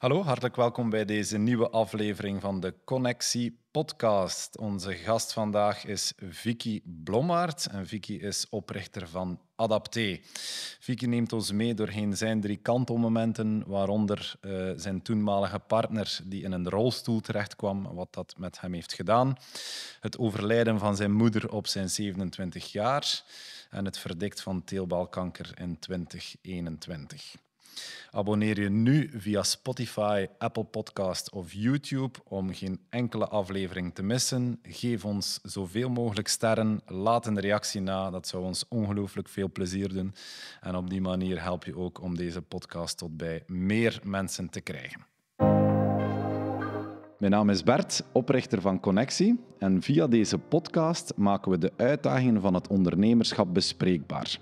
Hallo, hartelijk welkom bij deze nieuwe aflevering van de Connectie Podcast. Onze gast vandaag is Vicky Blommaert en Vicky is oprichter van Adapté. Vicky neemt ons mee doorheen zijn drie kantelmomenten, waaronder eh, zijn toenmalige partner die in een rolstoel terechtkwam, wat dat met hem heeft gedaan, het overlijden van zijn moeder op zijn 27 jaar en het verdikt van teelbalkanker in 2021. Abonneer je nu via Spotify, Apple Podcast of YouTube om geen enkele aflevering te missen. Geef ons zoveel mogelijk sterren. Laat een reactie na. Dat zou ons ongelooflijk veel plezier doen. En op die manier help je ook om deze podcast tot bij meer mensen te krijgen. Mijn naam is Bert, oprichter van Connectie. En via deze podcast maken we de uitdagingen van het ondernemerschap bespreekbaar.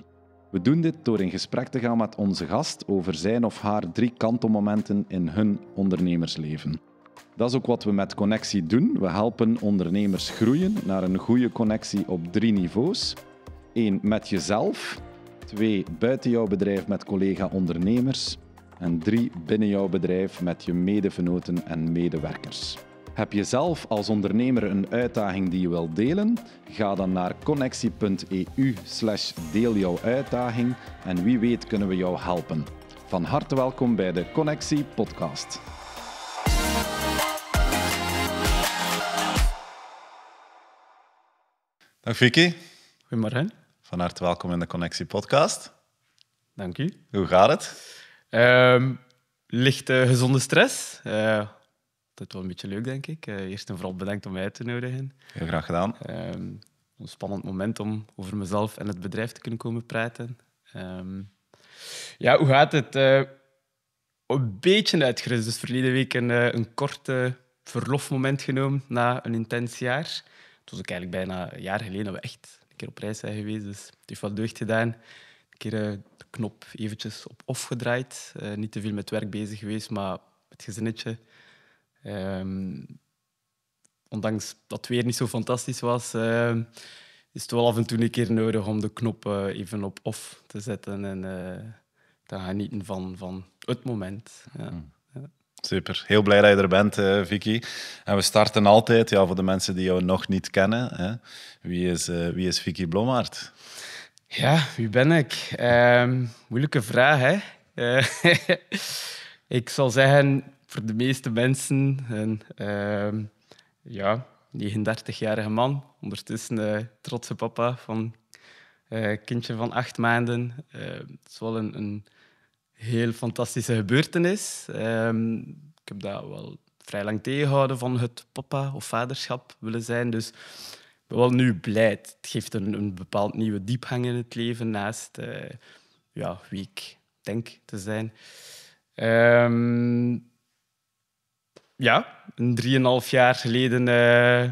We doen dit door in gesprek te gaan met onze gast over zijn of haar drie kantelmomenten in hun ondernemersleven. Dat is ook wat we met Connectie doen. We helpen ondernemers groeien naar een goede connectie op drie niveaus. één Met jezelf. twee Buiten jouw bedrijf met collega-ondernemers. En drie Binnen jouw bedrijf met je medevenoten en medewerkers. Heb je zelf als ondernemer een uitdaging die je wilt delen? Ga dan naar connectie.eu slash deel jouw uitdaging en wie weet kunnen we jou helpen. Van harte welkom bij de Connectie podcast. Dag Vicky. Goedemorgen. Van harte welkom in de Connectie podcast. Dank u. Hoe gaat het? Ligt ehm, lichte gezonde stress. Uh, altijd wel een beetje leuk, denk ik. Eh, eerst en vooral bedankt om mij te nodigen. Heel graag gedaan. Ehm, een spannend moment om over mezelf en het bedrijf te kunnen komen praten. Ehm, ja, hoe gaat het? Eh, een beetje uitgerust. Dus verleden week een, eh, een korte verlofmoment genomen na een intens jaar. Het was ook eigenlijk bijna een jaar geleden dat we echt een keer op reis zijn geweest. Dus het heeft wel deugd gedaan. Een keer de knop eventjes op off gedraaid. niet te veel met werk bezig geweest, maar het gezinnetje Ehm, ondanks dat het weer niet zo fantastisch was, ehm, is het wel af en toe een keer nodig om de knop eh, even op off te zetten en eh, te genieten van, van het moment. Hmm. Ja. Super. Heel blij dat je er bent, eh, Vicky. En we starten altijd, ja, voor de mensen die jou nog niet kennen. Hè. Wie, is, wie is Vicky Blommaert? Ja, wie ben ik? Ehm, moeilijke vraag, hè? ik zal zeggen, voor de meeste mensen een ehm, ja, 39-jarige man, ondertussen uh, trotse papa van een eh, kindje van acht maanden. Ehm, het is wel een, een, heel fantastische gebeurtenis. Ehm, ik heb dat wel vrij lang tegenhouden van het papa of vaderschap willen zijn. Dus ik ben wel nu blij. Het geeft een, een bepaald nieuwe diepgang in het leven naast eh, ja, wie ik denk te zijn. Um, ja, een 3,5 jaar geleden eh,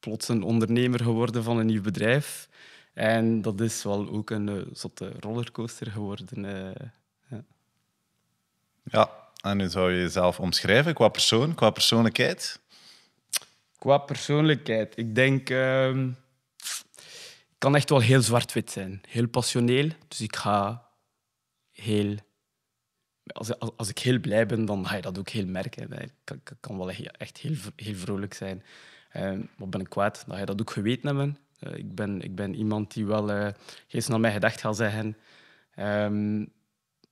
plots een ondernemer geworden van een nieuw bedrijf. En dat is wel ook een soort eh, rollercoaster geworden. Eh, ja. ja. en nu zou je jezelf omschrijven qua persoon, qua persoonlijkheid? Qua persoonlijkheid, ik denk. Ehm, ik kan echt wel heel zwart-wit zijn, heel passioneel. Dus ik ga heel als, als, als, ik heel blij ben, dan ga je dat ook heel merken. Ik kan, wel echt heel, heel vrolijk zijn. Ehm, wat ben ik kwaad, dan ga je dat ook geweten hebben. Eh, ik, ben, ik ben iemand die wel uh, heel snel mijn gedacht gaat zeggen. Ehm,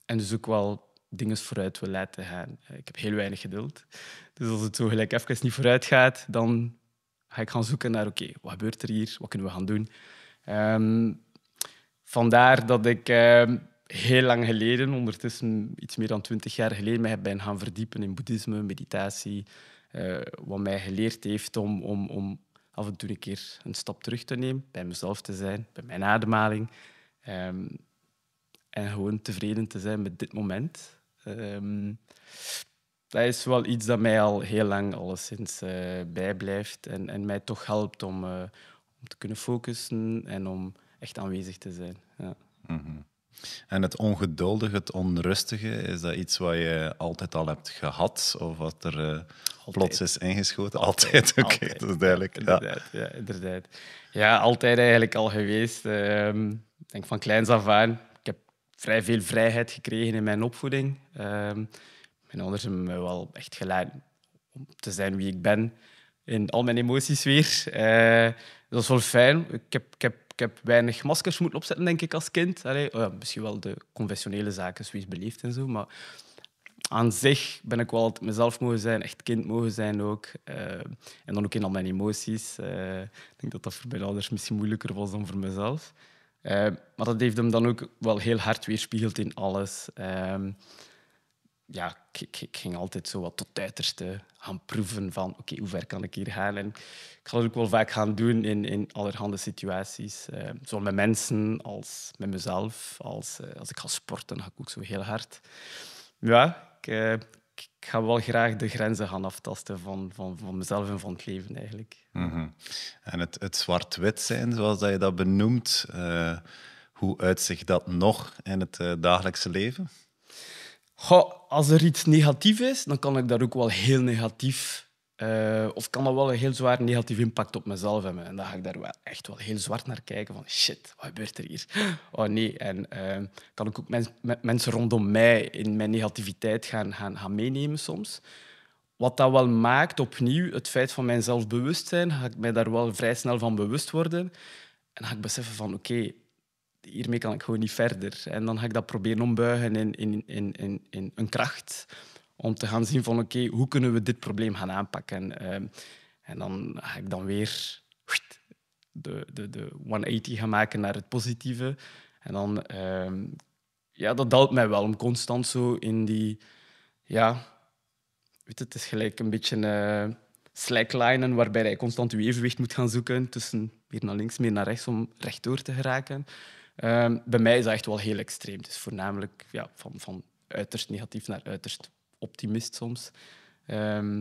en dus ook wel dingen vooruit wil laten gaan. Eh, ik heb heel weinig geduld. Dus als het zo gelijk even niet vooruit gaat, dan ga ik gaan zoeken naar... Oké, wat gebeurt er hier? Wat kunnen we gaan doen? Ehm, vandaar dat ik heel lang geleden, ondertussen iets meer dan twintig jaar geleden, mij ben gaan verdiepen in boeddhisme, meditatie. Eh, wat mij geleerd heeft om, om, om af en toe een keer een stap terug te nemen, bij mezelf te zijn, bij mijn ademhaling. Ehm, en gewoon tevreden te zijn met dit moment. Ehm, dat is wel iets dat mij al heel lang alleszins uh, bijblijft en, en mij toch helpt om, eh, om te kunnen focussen en om echt aanwezig te zijn. Ja. Mhm. En het ongeduldige, het onrustige, is dat iets wat je altijd al hebt gehad? Of wat er eh, plots is ingeschoten? Altijd, oké, dat is duidelijk. Ja, inderdaad, ja. altijd eigenlijk al geweest. Ehm, ik denk van kleins af aan. Ik heb vrij veel vrijheid gekregen in mijn opvoeding. Uh, mijn ouders hebben me wel echt geleid om te zijn wie ik ben. In al mijn emoties weer. Eh, dat is wel fijn. Ik heb, ik heb ik heb weinig maskers moeten opzetten, denk ik, als kind. Allee, oh ja, misschien wel de conventionele zaken, zoals beleefd en zo. Maar aan zich ben ik wel altijd mezelf mogen zijn, echt kind mogen zijn ook. Eh, en dan ook in al mijn emoties. Eh, ik denk dat dat voor mijn ouders misschien moeilijker was dan voor mezelf. Eh, maar dat heeft hem dan ook wel heel hard weerspiegeld in alles. Ehm, ja, ik, ik, ik, ging altijd zo wat tot het uiterste gaan proeven van oké, hoe ver kan ik hier gaan? En ik ga dat ook wel vaak gaan doen in, in allerhande situaties. Uh, zowel met mensen als met mezelf. Als, eh, als ik ga sporten, ga ik ook zo heel hard. Ja, eh, ik, ga wel graag de grenzen gaan aftasten van, van, van mezelf en van het leven eigenlijk. Mhm. En het, het zwart-wit zijn, zoals dat je dat benoemt, hoe uitzicht dat nog in het dagelijkse leven? als er iets negatief is, dan kan ik daar ook wel heel negatief... Eh, of kan dat wel een heel zwaar negatief impact op mezelf hebben. En dan ga ik daar wel echt wel heel zwart naar kijken. Van shit, wat gebeurt er hier? Oh nee. En eh, kan ik ook mensen rondom mij in mijn negativiteit gaan, gaan, meenemen soms. Wat dat wel maakt, opnieuw, het feit van mijn zelfbewustzijn, ga ik mij daar wel vrij snel van bewust worden. En ga ik beseffen van, oké, hiermee kan ik gewoon niet verder. En dan ga ik dat proberen ombuigen in, in, in, in, in een kracht. Om te gaan zien van oké, hoe kunnen we dit probleem gaan aanpakken? En, ehm, en dan ga ik dan weer de, de, de 180 gaan maken naar het positieve. En dan, uh, ja, dat helpt mij wel om constant zo in die, ja, het, is gelijk een beetje uh, eh, slacklinen waarbij je constant je evenwicht moet gaan zoeken tussen meer naar links, meer naar rechts om rechtdoor te geraken. Ehm, bij mij is dat echt wel heel extreem. Dus voornamelijk ja, van, van uiterst negatief naar uiterst optimist soms. Um,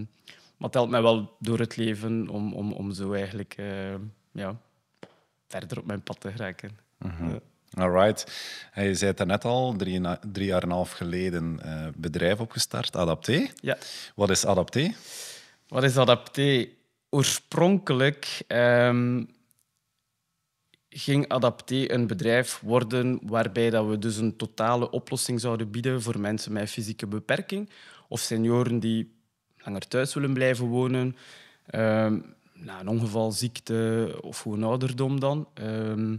maar het helpt mij wel door het leven om, om, om zo eigenlijk ehm, ja, verder op mijn pad te geraken. Mm -hmm. Alright. Je zei het net al, drie, jaar en een half geleden uh, bedrijf opgestart, Adapté. Ja. Wat is Adapté? Wat is Adapté? Oorspronkelijk ging Adapté een bedrijf worden waarbij dat we dus een totale oplossing zouden bieden voor mensen met fysieke beperking of senioren die langer thuis willen blijven wonen, ehm, na een ongeval, ziekte of gewoon ouderdom dan. Ehm,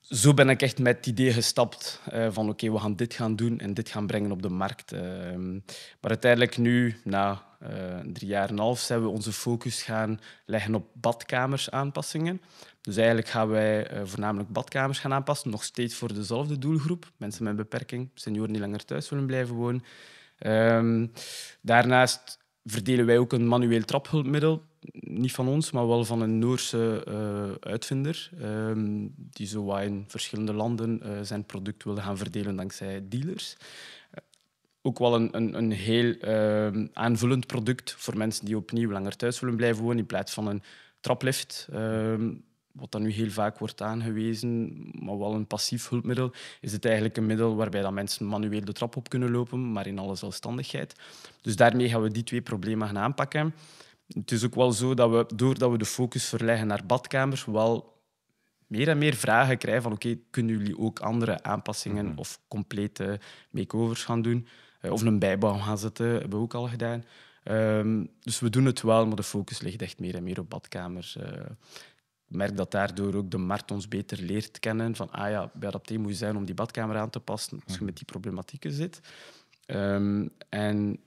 zo ben ik echt met het idee gestapt eh, van oké, we gaan dit gaan doen en dit gaan brengen op de markt. Ehm. maar uiteindelijk nu, na eh, drie jaar en een half, zijn we onze focus gaan leggen op badkamersaanpassingen. Dus eigenlijk gaan wij eh, voornamelijk badkamers gaan aanpassen, nog steeds voor dezelfde doelgroep. Mensen met beperking, senioren die langer thuis willen blijven wonen. Ehm, daarnaast verdelen wij ook een manueel traphulpmiddel. Niet van ons, maar wel van een Noorse eh, uitvinder. Ehm, die zo in verschillende landen eh, zijn product wilde gaan verdelen dankzij dealers. Ook wel een, een, een heel ehm, aanvullend product voor mensen die opnieuw langer thuis willen blijven wonen in plaats van een traplift wat dan nu heel vaak wordt aangewezen, maar wel een passief hulpmiddel, is het eigenlijk een middel waarbij dat mensen manueel de trap op kunnen lopen, maar in alle zelfstandigheid. Dus daarmee gaan we die twee problemen gaan aanpakken. Het is ook wel zo dat we, doordat we de focus verleggen naar badkamers, wel meer en meer vragen krijgen van oké, kunnen jullie ook andere aanpassingen mhm. of complete makeovers gaan doen? Eh, of een bijbouw gaan zetten, hebben we ook al gedaan. Ehm, dus we doen het wel, maar de focus ligt echt meer en meer op badkamers. Eh, merk dat daardoor ook de markt ons beter leert kennen. Van, ah ja, bij Adapté moet je zijn om die badkamer aan te passen als je mm. met die problematieken zit. Ehm, en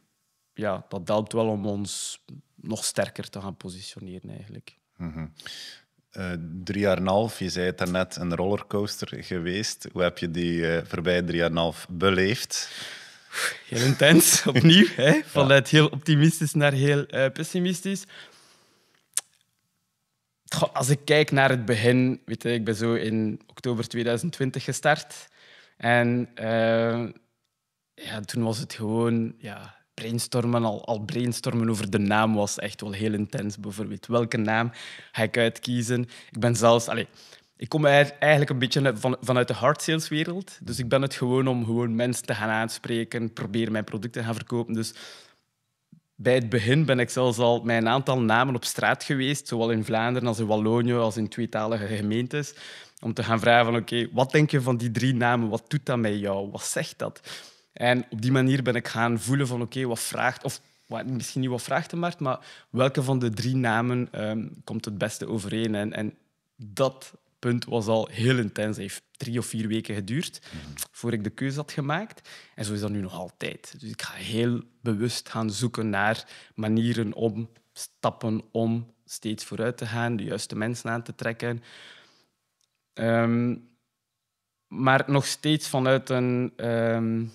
ja, dat helpt wel om ons nog sterker te gaan positioneren eigenlijk. Mhm. Eh, drie jaar en een half, je zei het daarnet, een rollercoaster geweest. Hoe heb je die uh, voorbij drie jaar en een half beleefd? Heel intens, opnieuw. hè? Vanuit heel optimistisch naar heel eh, pessimistisch als ik kijk naar het begin, weet je, ik ben zo in oktober 2020 gestart. En eh, ja, toen was het gewoon ja, brainstormen. Al, al, brainstormen over de naam was echt wel heel intens. Bijvoorbeeld, welke naam ga ik uitkiezen? Ik ben zelfs... Allez, ik kom eigenlijk een beetje van, vanuit de hard sales wereld. Dus ik ben het gewoon om gewoon mensen te gaan aanspreken, proberen mijn producten te gaan verkopen. Dus bij het begin ben ik zelfs al met een aantal namen op straat geweest, zowel in Vlaanderen als in Wallonië, als in tweetalige gemeentes, om te gaan vragen van oké, wat denk je van die drie namen? Wat doet dat met jou? Wat zegt dat? En op die manier ben ik gaan voelen van oké, wat vraagt, of wat, misschien niet wat vraagt de markt, maar welke van de drie namen ehm, komt het beste overeen? En, en dat punt was al heel intensief drie of vier weken geduurd voor ik de keuze had gemaakt. En zo is dat nu nog altijd. Dus ik ga heel bewust gaan zoeken naar manieren om stappen om steeds vooruit te gaan, de juiste mensen aan te trekken. Ehm, maar nog steeds vanuit een um,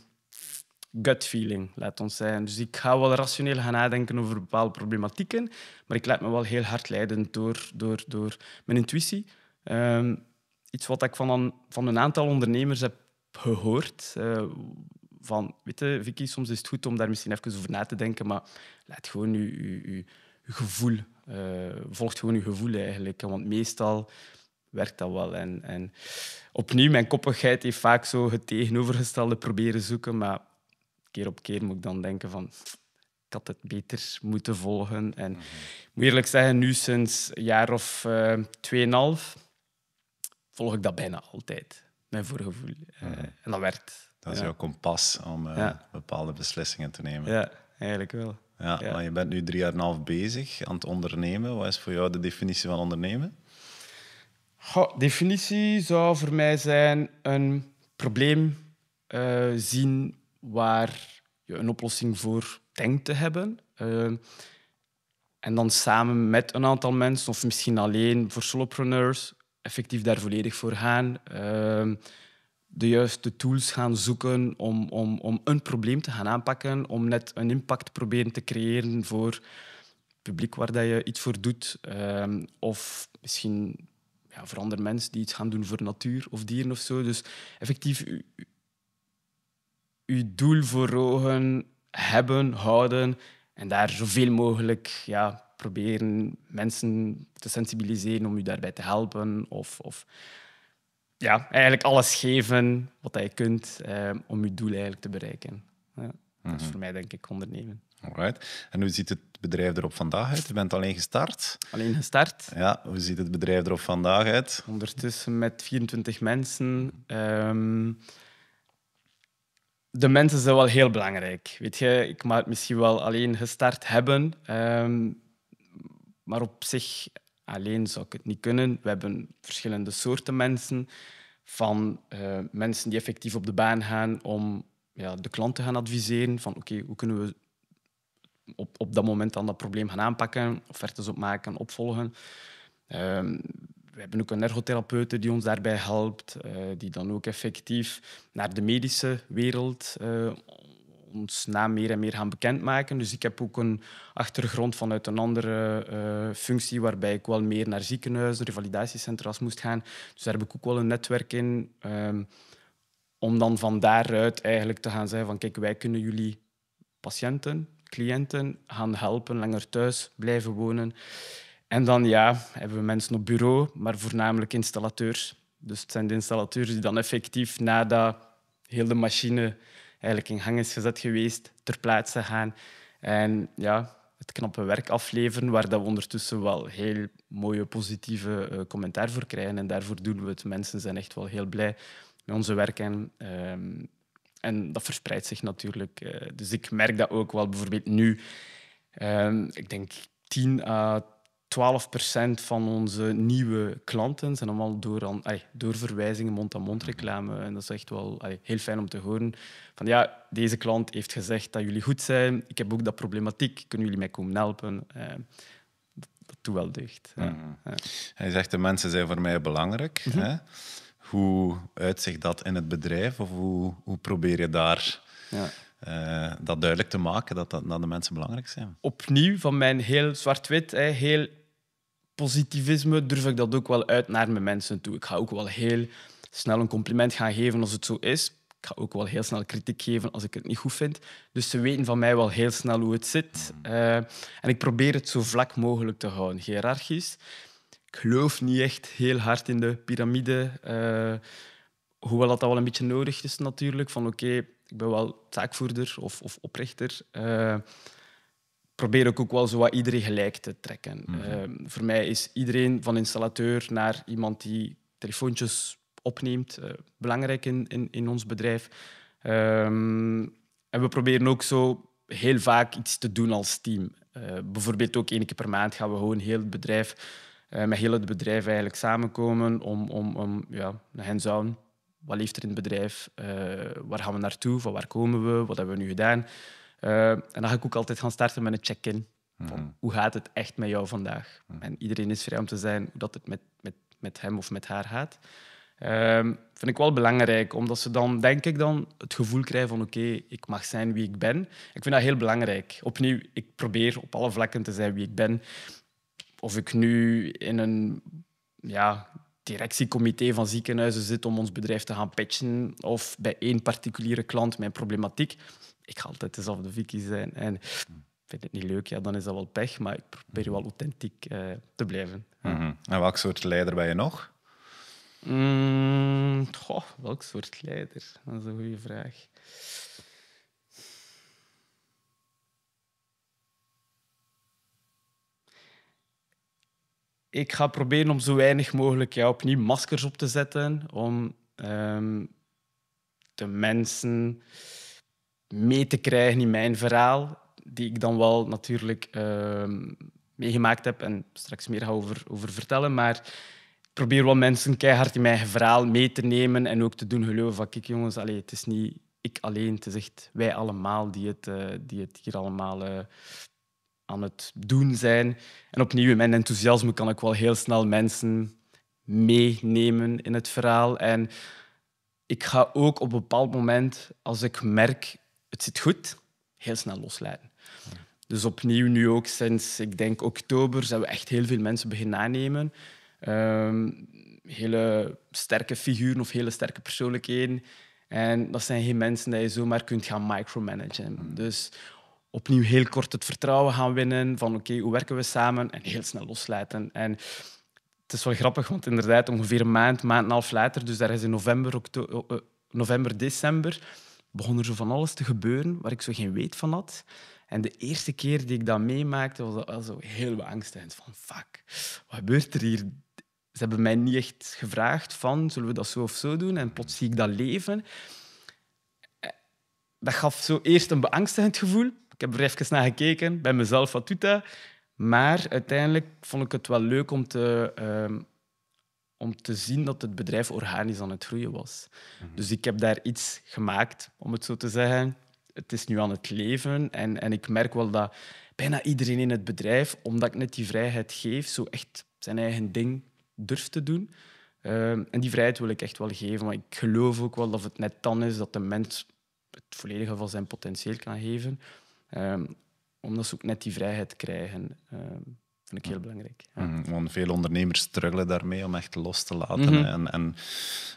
gut feeling, laat ons zeggen. Dus ik ga wel rationeel gaan nadenken over bepaalde problematieken, maar ik laat me wel heel hard leiden door, door, door mijn intuïtie. Ehm, iets wat ik van een, van een aantal ondernemers heb gehoord. Eh, van, weet je, Vicky, soms is het goed om daar misschien even over na te denken, maar laat gewoon je, gevoel, uh, volgt gewoon je gevoel eigenlijk. Want meestal werkt dat wel. En, en opnieuw, mijn koppigheid heeft vaak zo het tegenovergestelde proberen zoeken, maar keer op keer moet ik dan denken van, ik had het beter moeten volgen. En moet eerlijk zeggen, nu sinds een jaar of uh, tweeënhalf volg ik dat bijna altijd, mijn voorgevoel. Mm. en dat werkt. Dat is jouw kompas om eh, bepaalde beslissingen te nemen. Ja, eigenlijk wel. Ja, Maar je bent nu drie jaar en een half bezig aan het ondernemen. Wat is voor jou de definitie van ondernemen? Goh, definitie zou voor mij zijn een probleem eh, zien waar je een oplossing voor denkt te hebben. en dan samen met een aantal mensen, of misschien alleen voor solopreneurs, effectief daar volledig voor gaan. Ehm, de juiste tools gaan zoeken om, om, om een probleem te gaan aanpakken, om net een impact te proberen te creëren voor het publiek waar dat je iets voor doet. Ehm, of misschien ja, voor andere mensen die iets gaan doen voor natuur of dieren of zo. Dus effectief je doel voor ogen hebben, houden en daar zoveel mogelijk ja, proberen mensen te sensibiliseren om u daarbij te helpen. Of, of ja, eigenlijk alles geven wat je kunt eh, om je doel eigenlijk te bereiken. Ja, dat is mhm. voor mij denk ik ondernemen. Alright. En hoe ziet het bedrijf erop vandaag uit? Je bent alleen gestart. Alleen gestart. Ja, hoe ziet het bedrijf erop vandaag uit? Ondertussen met 24 mensen. Ehm, de mensen zijn wel heel belangrijk. Weet je, ik mag het misschien wel alleen gestart hebben. Ehm, maar op zich alleen zou ik het niet kunnen. We hebben verschillende soorten mensen. Van eh, mensen die effectief op de baan gaan om ja, de klant te gaan adviseren. Van oké, hoe kunnen we op, op dat moment dan dat probleem gaan aanpakken, offertes opmaken, opvolgen. Ehm, we hebben ook een ergotherapeute die ons daarbij helpt, eh, die dan ook effectief naar de medische wereld eh, ons naam meer en meer gaan bekendmaken. Dus ik heb ook een achtergrond vanuit een andere eh, functie, waarbij ik wel meer naar ziekenhuizen, revalidatiecentra's moest gaan. Dus daar heb ik ook wel een netwerk in. Ehm, om dan van daaruit eigenlijk te gaan zeggen van kijk, wij kunnen jullie patiënten, cliënten gaan helpen, langer thuis blijven wonen. En dan ja, hebben we mensen op bureau, maar voornamelijk installateurs. Dus het zijn de installateurs die dan effectief nadat heel de machine eigenlijk in gang is gezet geweest, ter plaatse gaan. En ja, het knappe werk afleveren, waar dat we ondertussen wel heel mooie, positieve eh, commentaar voor krijgen. En daarvoor doen we het. Mensen zijn echt wel heel blij met onze werk. En, ehm, en dat verspreidt zich natuurlijk. Eh. dus ik merk dat ook wel bijvoorbeeld nu. Ehm, ik denk 10 à 12% van onze nieuwe klanten zijn allemaal door, door verwijzingen mond-aan-mond mhm. reclame. En dat is echt wel heel fijn om te horen. Van ja, deze klant heeft gezegd dat jullie goed zijn. Ik heb ook dat problematiek. Kunnen jullie mij komen helpen? Eh, dat, dat wel deugd. Mhm. ja. Hij zegt, de mensen zijn voor mij belangrijk. Mhm. hè? Hoe uitzicht dat in het bedrijf? Of hoe, hoe probeer je daar... Ja uh, dat duidelijk te maken dat, dat, dat de mensen belangrijk zijn. Opnieuw, van mijn heel zwart-wit, heel positivisme, durf ik dat ook wel uit naar mijn mensen toe. Ik ga ook wel heel snel een compliment gaan geven als het zo is. Ik ga ook wel heel snel kritiek geven als ik het niet goed vind. Dus ze weten van mij wel heel snel hoe het zit. Eh, en ik probeer het zo vlak mogelijk te houden, hiërarchisch. Ik geloof niet echt heel hard in de piramide. Eh, hoewel dat, dat wel een beetje nodig is natuurlijk. Van oké, ik ben wel zaakvoerder of, of oprichter. Uh, probeer ik ook wel zo wat iedereen gelijk te trekken. Mhm. Eh, voor mij is iedereen van installateur naar iemand die telefoontjes opneemt eh, belangrijk in, in, ons bedrijf. Ehm, en we proberen ook zo heel vaak iets te doen als team. bijvoorbeeld ook één keer per maand gaan we gewoon heel het bedrijf, met heel het bedrijf eigenlijk samenkomen om, om, om ja, hands-on wat leeft er in het bedrijf, eh, waar gaan we naartoe, van waar komen we, wat hebben we nu gedaan. Eh, en dan ga ik ook altijd gaan starten met een check-in. Mhm. Hoe gaat het echt met jou vandaag? Mhm. En iedereen is vrij om te zijn hoe dat het met, met, met hem of met haar gaat. Ehm, vind ik wel belangrijk, omdat ze dan, denk ik dan, het gevoel krijgen van oké, ik mag zijn wie ik ben. Ik vind dat heel belangrijk. Opnieuw, ik probeer op alle vlakken te zijn wie ik ben. Of ik nu in een ja, directiecomité van ziekenhuizen zit om ons bedrijf te gaan patchen of bij één particuliere klant mijn problematiek. Ik ga altijd dezelfde Vicky zijn. En vind het niet leuk, ja, dan is dat wel pech, maar ik probeer wel mhm. authentiek eh, te blijven. Mhm. En welk soort leider ben je nog? Mm, welk soort leider? Dat is een goede vraag. ik ga proberen om zo weinig mogelijk ja, opnieuw maskers op te zetten. Om ehm, de mensen mee te krijgen in mijn verhaal. Die ik dan wel natuurlijk ehm, meegemaakt heb en straks meer ga over, over vertellen. Maar ik probeer wel mensen keihard in mijn verhaal mee te nemen. En ook te doen geloven van, kijk jongens, allez, het is niet ik alleen. Het is echt wij allemaal die het, eh, die het hier allemaal... Uh, aan het doen zijn. En opnieuw, in mijn enthousiasme kan ik wel heel snel mensen meenemen in het verhaal. En ik ga ook op een bepaald moment, als ik merk het zit goed, heel snel loslaten. Dus opnieuw, nu ook sinds ik denk oktober, zijn we echt heel veel mensen beginnen aannemen. Um, hele sterke figuren of hele sterke persoonlijkheden. En dat zijn geen mensen die je zomaar kunt gaan micromanagen. Dus opnieuw heel kort het vertrouwen gaan winnen van oké, hoe werken we samen? En heel snel loslaten. En het is wel grappig, want inderdaad, ongeveer een maand, maand en half later, dus daar is in november, eh, eh, november, december, begon er zo van alles te gebeuren waar ik zo geen weet van had. En de eerste keer die ik dat meemaakte, was dat zo heel beangstigend. Van, fuck, wat gebeurt er hier? Ze hebben mij niet echt gevraagd van, zullen we dat zo of zo doen? En plots zie ik dat leven. Eh, dat gaf zo eerst een beangstigend gevoel, ik heb er even naar gekeken, bij mezelf, wat doet dat? Maar uiteindelijk vond ik het wel leuk om te, ehm, om te zien dat het bedrijf organisch aan het groeien was. Mhm. Dus ik heb daar iets gemaakt, om het zo te zeggen. Het is nu aan het leven en, en ik merk wel dat bijna iedereen in het bedrijf, omdat ik net die vrijheid geef, zo echt zijn eigen ding durft te doen. Ehm, en die vrijheid wil ik echt wel geven, maar ik geloof ook wel dat het net dan is dat de mens het volledige van zijn potentieel kan geven om ehm, omdat ze ook net die vrijheid krijgen. Ehm, vind ik heel belangrijk. Mhm, want veel ondernemers struggelen daarmee om echt los te laten mhm. en, en,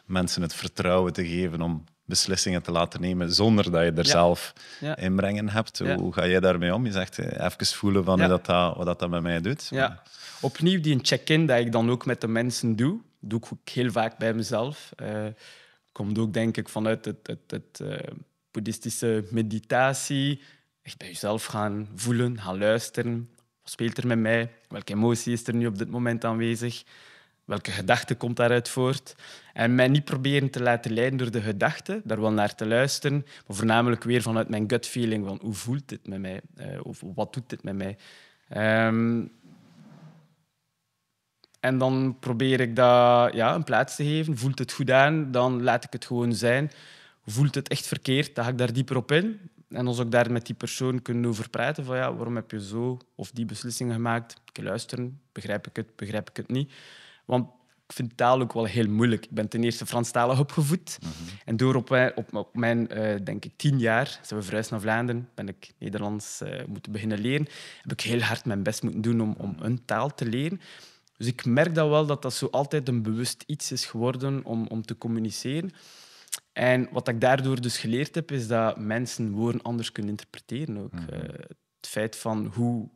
mensen het vertrouwen te geven om beslissingen te laten nemen zonder dat je er zelf inbrengen hebt. Hoe ga jij daarmee om? Je zegt eh, even voelen van dat, dat, wat dat met mij doet. Ja. Opnieuw die check-in dat ik dan ook met de mensen doe, doe ik ook heel vaak bij mezelf. Eh, komt ook denk ik vanuit het, het, het, eh, boeddhistische meditatie, echt bij jezelf gaan voelen, gaan luisteren. Wat speelt er met mij? Welke emotie is er nu op dit moment aanwezig? Welke gedachte komt daaruit voort? En mij niet proberen te laten leiden door de gedachte, daar wel naar te luisteren, maar voornamelijk weer vanuit mijn gut feeling van hoe voelt dit met mij? Eh, of wat doet dit met mij? Ehm, en dan probeer ik dat ja, een plaats te geven. Voelt het goed aan, dan laat ik het gewoon zijn. Voelt het echt verkeerd, dan ga ik daar dieper op in en ons ook daar met die persoon kunnen over praten. Van ja, waarom heb je zo of die beslissingen gemaakt? Ik luisteren, begrijp ik het, begrijp ik het niet? Want ik vind taal ook wel heel moeilijk. Ik ben ten eerste Franstalig opgevoed. Mhm. En door op, mijn, op, mijn eh, denk ik, tien jaar, zijn we verhuisd naar Vlaanderen, ben ik Nederlands eh, moeten beginnen leren. Heb ik heel hard mijn best moeten doen om, om een taal te leren. Dus ik merk dat wel dat dat zo altijd een bewust iets is geworden om, om te communiceren. En wat ik daardoor dus geleerd heb, is dat mensen woorden anders kunnen interpreteren ook. Mhm. Eh, het feit van hoe,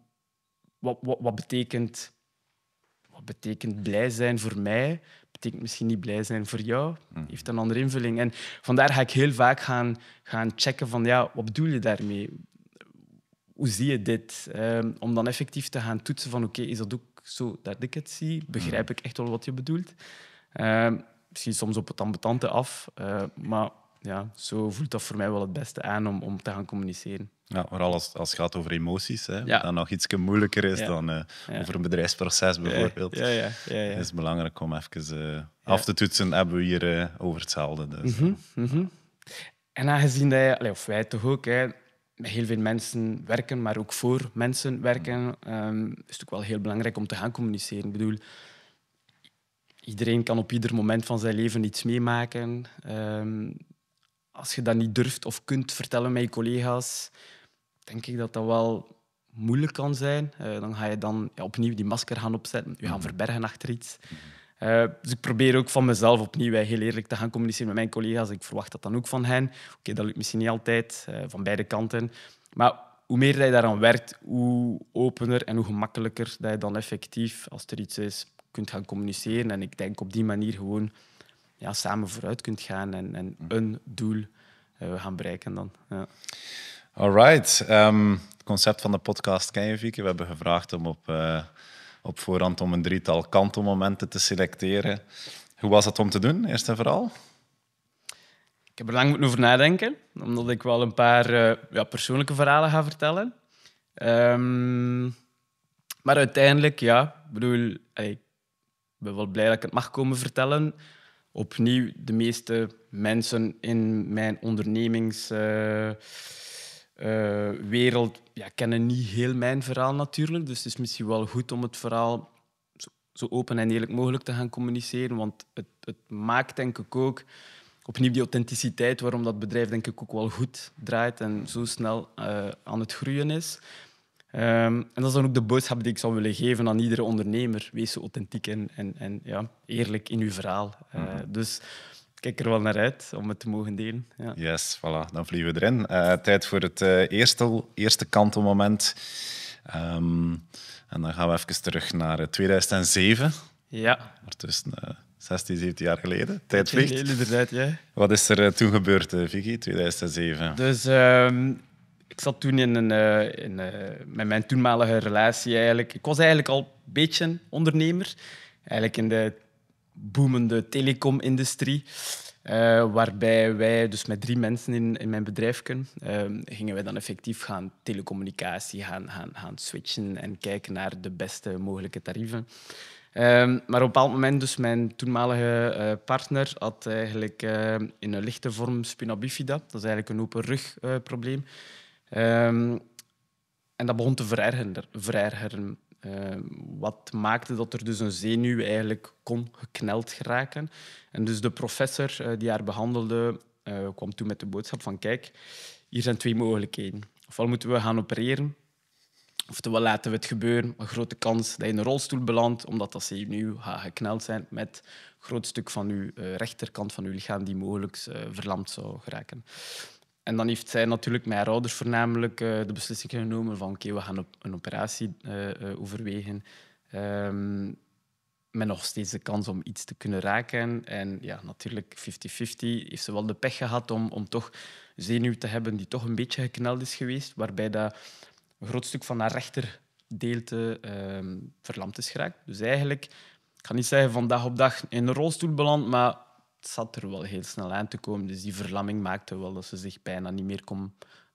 wat, wat, wat, betekent, wat betekent blij zijn voor mij, betekent misschien niet blij zijn voor jou, mhm. heeft een andere invulling. En vandaar ga ik heel vaak gaan, gaan checken van, ja, wat bedoel je daarmee? Hoe zie je dit? Ehm, om dan effectief te gaan toetsen van, oké, is dat ook zo dat ik het zie? Begrijp mhm. ik echt wel wat je bedoelt? Ehm, misschien soms op het ambetante af. Eh, maar ja, zo voelt dat voor mij wel het beste aan om, om te gaan communiceren. Ja, vooral als, als het gaat over emoties, hè, ja. nog iets moeilijker is dan eh, over een bedrijfsproces bijvoorbeeld. Ja, ja, ja, Het is belangrijk om even uh, af te toetsen, hebben we hier over hetzelfde. Dus. Mhm, mhm. En aangezien dat of wij toch ook, hè, heel veel mensen werken, maar ook voor mensen werken, mhm. ehm, is het ook wel heel belangrijk om te gaan communiceren. Ik bedoel, iedereen kan op ieder moment van zijn leven iets meemaken. Ehm, als je dat niet durft of kunt vertellen met je collega's, denk ik dat dat wel moeilijk kan zijn. Eh, dan ga je dan opnieuw die masker gaan opzetten, je gaan mhm. verbergen achter iets. Mhm. Eh, dus ik probeer ook van mezelf opnieuw heel eerlijk te gaan communiceren met mijn collega's. Ik verwacht dat dan ook van hen. Oké, dat lukt misschien niet altijd, eh, van beide kanten. Maar hoe meer je daaraan werkt, hoe opener en hoe gemakkelijker dat je dan effectief, als er iets is, kunt gaan communiceren. En ik denk op die manier gewoon ja, samen vooruit kunt gaan en, en mhm. een doel uh, gaan bereiken dan. Ja. All right. Ehm, het concept van de podcast ken je, Vieke. We hebben gevraagd om op, eh, op voorhand om een drietal kantelmomenten te selecteren. Hoe was dat om te doen, eerst en vooral? Ik heb er lang moeten over nadenken, omdat ik wel een paar eh, ja, persoonlijke verhalen ga vertellen. Ehm, maar uiteindelijk, ja, bedoel, ik ben wel blij dat ik het mag komen vertellen. Opnieuw, de meeste mensen in mijn ondernemingswereld eh, eh, ja, kennen niet heel mijn verhaal natuurlijk. Dus het is misschien wel goed om het verhaal zo, open en eerlijk mogelijk te gaan communiceren. Want het, het maakt denk ik ook opnieuw die authenticiteit waarom dat bedrijf denk ik ook wel goed draait en zo snel eh, aan het groeien is. Ehm, en dat is dan ook de boodschap die ik zou willen geven aan iedere ondernemer. Wees authentiek en, en, en ja, eerlijk in uw verhaal. Mm Dus kijk er wel naar uit om het te mogen delen. Ja. Yes, voilà, dan vliegen we erin. Eh, tijd voor het eh, eerste, eerste kantelmoment. Ehm, en dan gaan we even terug naar 2007. Ja. Ondertussen uh, 16, 17 jaar geleden. Tijd vliegt. Inderdaad, ja. Wat is er toen gebeurd, Vicky, 2007? Dus ehm, ik zat toen in een, eh, in, eh, met mijn toenmalige relatie eigenlijk. Ik was eigenlijk al een beetje een ondernemer. Eigenlijk in de boemende telecomindustrie. Uh, waarbij wij dus met drie mensen in, in mijn bedrijf gingen wij dan effectief gaan telecommunicatie gaan, gaan, gaan switchen en kijken naar de beste mogelijke tarieven. Ehm, maar op een bepaald moment, dus mijn toenmalige partner had eigenlijk in een lichte vorm spina bifida. Dat is eigenlijk een open rugprobleem. probleem. Ehm, en dat begon te verergeren. verergeren. Ehm, wat maakte dat er dus een zenuw eigenlijk kon gekneld geraken. En dus de professor eh, die haar behandelde, eh, kwam toen met de boodschap van kijk, hier zijn twee mogelijkheden. Ofwel moeten we gaan opereren, oftewel laten we het gebeuren. Een grote kans dat je in een rolstoel belandt, omdat dat zenuw gaat gekneld zijn met een groot stuk van uw eh, rechterkant van je lichaam die mogelijk verlamd zou geraken. En dan heeft zij natuurlijk, mijn ouders voornamelijk, eh, de beslissing genomen van oké, we gaan een operatie eh, eh, overwegen. Ehm, met nog steeds de kans om iets te kunnen raken. En ja, natuurlijk 50-50 heeft ze wel de pech gehad om, om toch zenuw te hebben die toch een beetje gekneld is geweest, waarbij dat een groot stuk van haar rechterdeelte um, verlamd is geraakt. Dus eigenlijk, ik ga niet zeggen vandaag op dag in een rolstoel beland, maar het zat er wel heel snel aan te komen. Dus die verlamming maakte wel dat ze zich bijna niet meer kon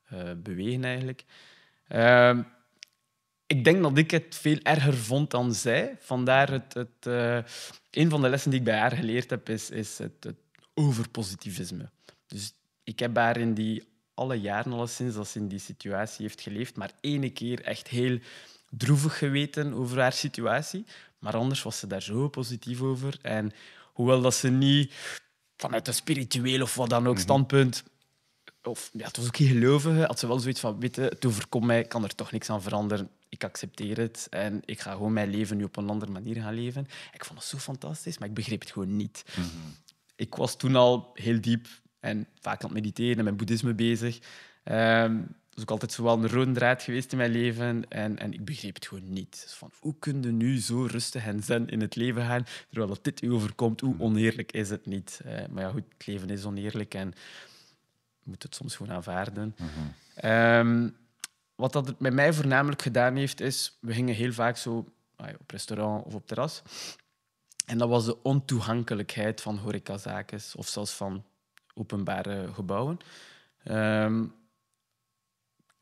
eh, bewegen eigenlijk. Ehm, ik denk dat ik het veel erger vond dan zij. Vandaar het... het eh, een van de lessen die ik bij haar geleerd heb, is, is het, het overpositivisme. Dus ik heb haar in die alle jaren sinds dat ze in die situatie heeft geleefd, maar ene keer echt heel droevig geweten over haar situatie. Maar anders was ze daar zo positief over. En Hoewel dat ze niet vanuit een spiritueel of wat dan ook mhm. standpunt. Of ja, het was ook geen gelovige, had ze wel zoiets van: Witte, het overkomt mij, kan er toch niks aan veranderen. Ik accepteer het en ik ga gewoon mijn leven nu op een andere manier gaan leven. Ik vond het zo fantastisch, maar ik begreep het gewoon niet. Mhm. Ik was toen al heel diep en vaak aan het mediteren en met boeddhisme bezig. Ehm, is ook altijd zo wel een rode draad geweest in mijn leven. En, en ik begreep het gewoon niet. Dus van, hoe kun je nu zo rustig en zen in het leven gaan, terwijl dat dit u overkomt? Hoe oneerlijk is het niet? Eh, maar ja, goed, het leven is oneerlijk en je moet het soms gewoon aanvaarden. Ehm, wat dat met mij voornamelijk gedaan heeft, is... We gingen heel vaak zo op restaurant of op terras. En dat was de ontoegankelijkheid van horecazaken of zelfs van openbare gebouwen. Ehm,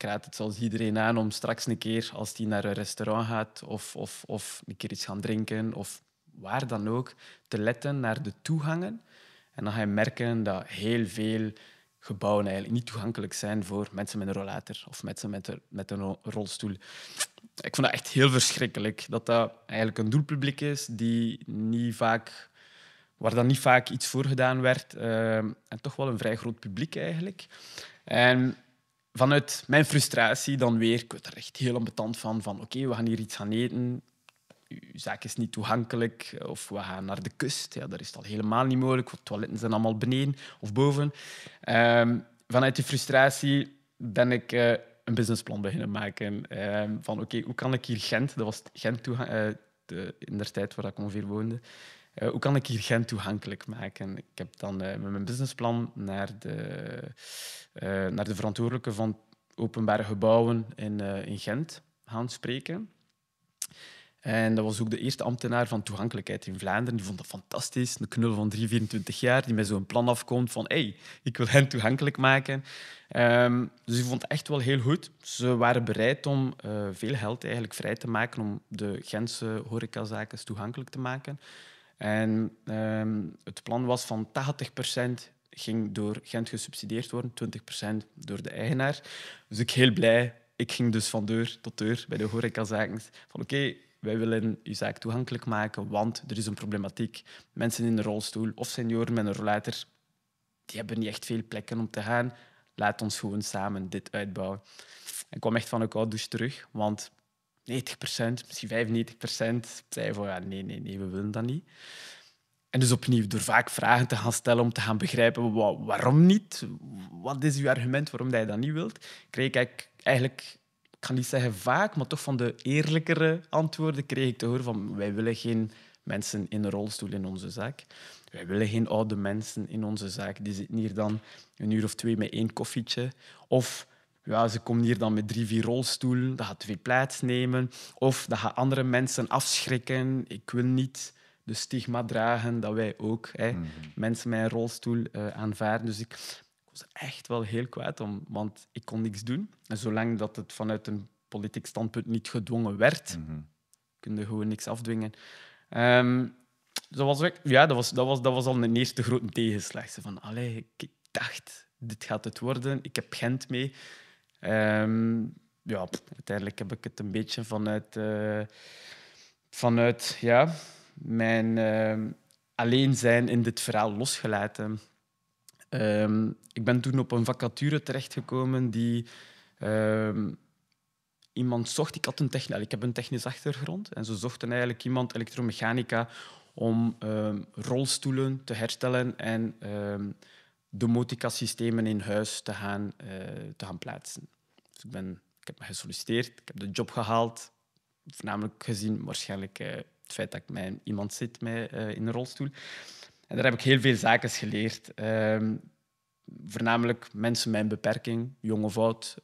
ik raad het zoals iedereen aan om straks een keer, als die naar een restaurant gaat of, of, of een keer iets gaan drinken of waar dan ook, te letten naar de toegangen. En dan ga je merken dat heel veel gebouwen eigenlijk niet toegankelijk zijn voor mensen met een rollator of mensen met een, met een rolstoel. Ik vond dat echt heel verschrikkelijk dat dat eigenlijk een doelpubliek is die niet vaak, waar dan niet vaak iets voor gedaan werd. Eh, en toch wel een vrij groot publiek eigenlijk. En vanuit mijn frustratie dan weer, ik werd er echt heel ambetant van, van oké, we gaan hier iets gaan eten, uw zaak is niet toegankelijk, eh, of we gaan naar de kust, ja, dat is al helemaal niet mogelijk, want toiletten zijn allemaal beneden of boven. Ehm, vanuit die frustratie ben ik eh, een businessplan beginnen maken. Ehm, van oké, hoe kan ik hier Gent, dat was Gent toe, eh, de, in de tijd waar ik ongeveer woonde, eh, hoe kan ik hier Gent toegankelijk maken? Ik heb dan eh, met mijn businessplan naar de, eh, naar de verantwoordelijke van openbare gebouwen in, in Gent gaan spreken. En dat was ook de eerste ambtenaar van toegankelijkheid in Vlaanderen. Die vond dat fantastisch. Een knul van 3, 24 jaar die met zo'n plan afkomt van hey, ik wil Gent toegankelijk maken. Ehm, dus die vond het echt wel heel goed. Ze waren bereid om veel geld eigenlijk vrij te maken om de Gentse horecazaken toegankelijk te maken. En ehm, het plan was van 80% ging door Gent gesubsidieerd worden, 20% door de eigenaar. Dus ik heel blij. Ik ging dus van deur tot deur bij de horecazaken. Van oké, wij willen je zaak toegankelijk maken, want er is een problematiek. Mensen in een rolstoel of senioren met een rollator, die hebben niet echt veel plekken om te gaan. Laat ons gewoon samen dit uitbouwen. Ik kwam echt van een koud douche terug, want 90%, misschien 95%, zei van ja, nee, nee, nee, we willen dat niet. En dus opnieuw, door vaak vragen te gaan stellen om te gaan begrijpen waarom niet, wat is uw argument waarom dat je dat niet wilt, kreeg ik eigenlijk, ik kan niet zeggen vaak, maar toch van de eerlijkere antwoorden kreeg ik te horen van wij willen geen mensen in een rolstoel in onze zaak. Wij willen geen oude mensen in onze zaak. Die zitten hier dan een uur of twee met één koffietje. Of ja, ze komen hier dan met drie, vier rolstoelen, dat gaat twee plaats nemen. Of dat gaat andere mensen afschrikken. Ik wil niet de stigma dragen dat wij ook hè, mhm. mensen met een rolstoel eh, aanvaarden. Dus ik, ik, was er echt wel heel kwaad om, want ik kon niks doen. En zolang dat het vanuit een politiek standpunt niet gedwongen werd, mm we kun je gewoon niks afdwingen. Um, dat, was, ja, dat, was, dat, was, dat was al mijn eerste grote tegenslag. Van, allee, ik dacht, dit gaat het worden. Ik heb Gent mee. Um, ja, uiteindelijk heb ik het een beetje vanuit, eh, vanuit ja, mijn uh, alleen zijn in dit verhaal losgelaten. Ehm, ik ben toen op een vacature terechtgekomen die iemand zocht. Ik, had een techniek. ik heb een technisch achtergrond en ze zochten eigenlijk iemand elektromechanica om rolstoelen te herstellen en de systemen in huis te gaan, eh, te gaan plaatsen. Dus ik, ben, ik heb me gesolliciteerd, ik heb de job gehaald, voornamelijk gezien waarschijnlijk eh, het feit dat ik met iemand zit met, eh, in een rolstoel. En daar heb ik heel veel zaken geleerd. Ehm, voornamelijk mensen met een beperking, jong of oud,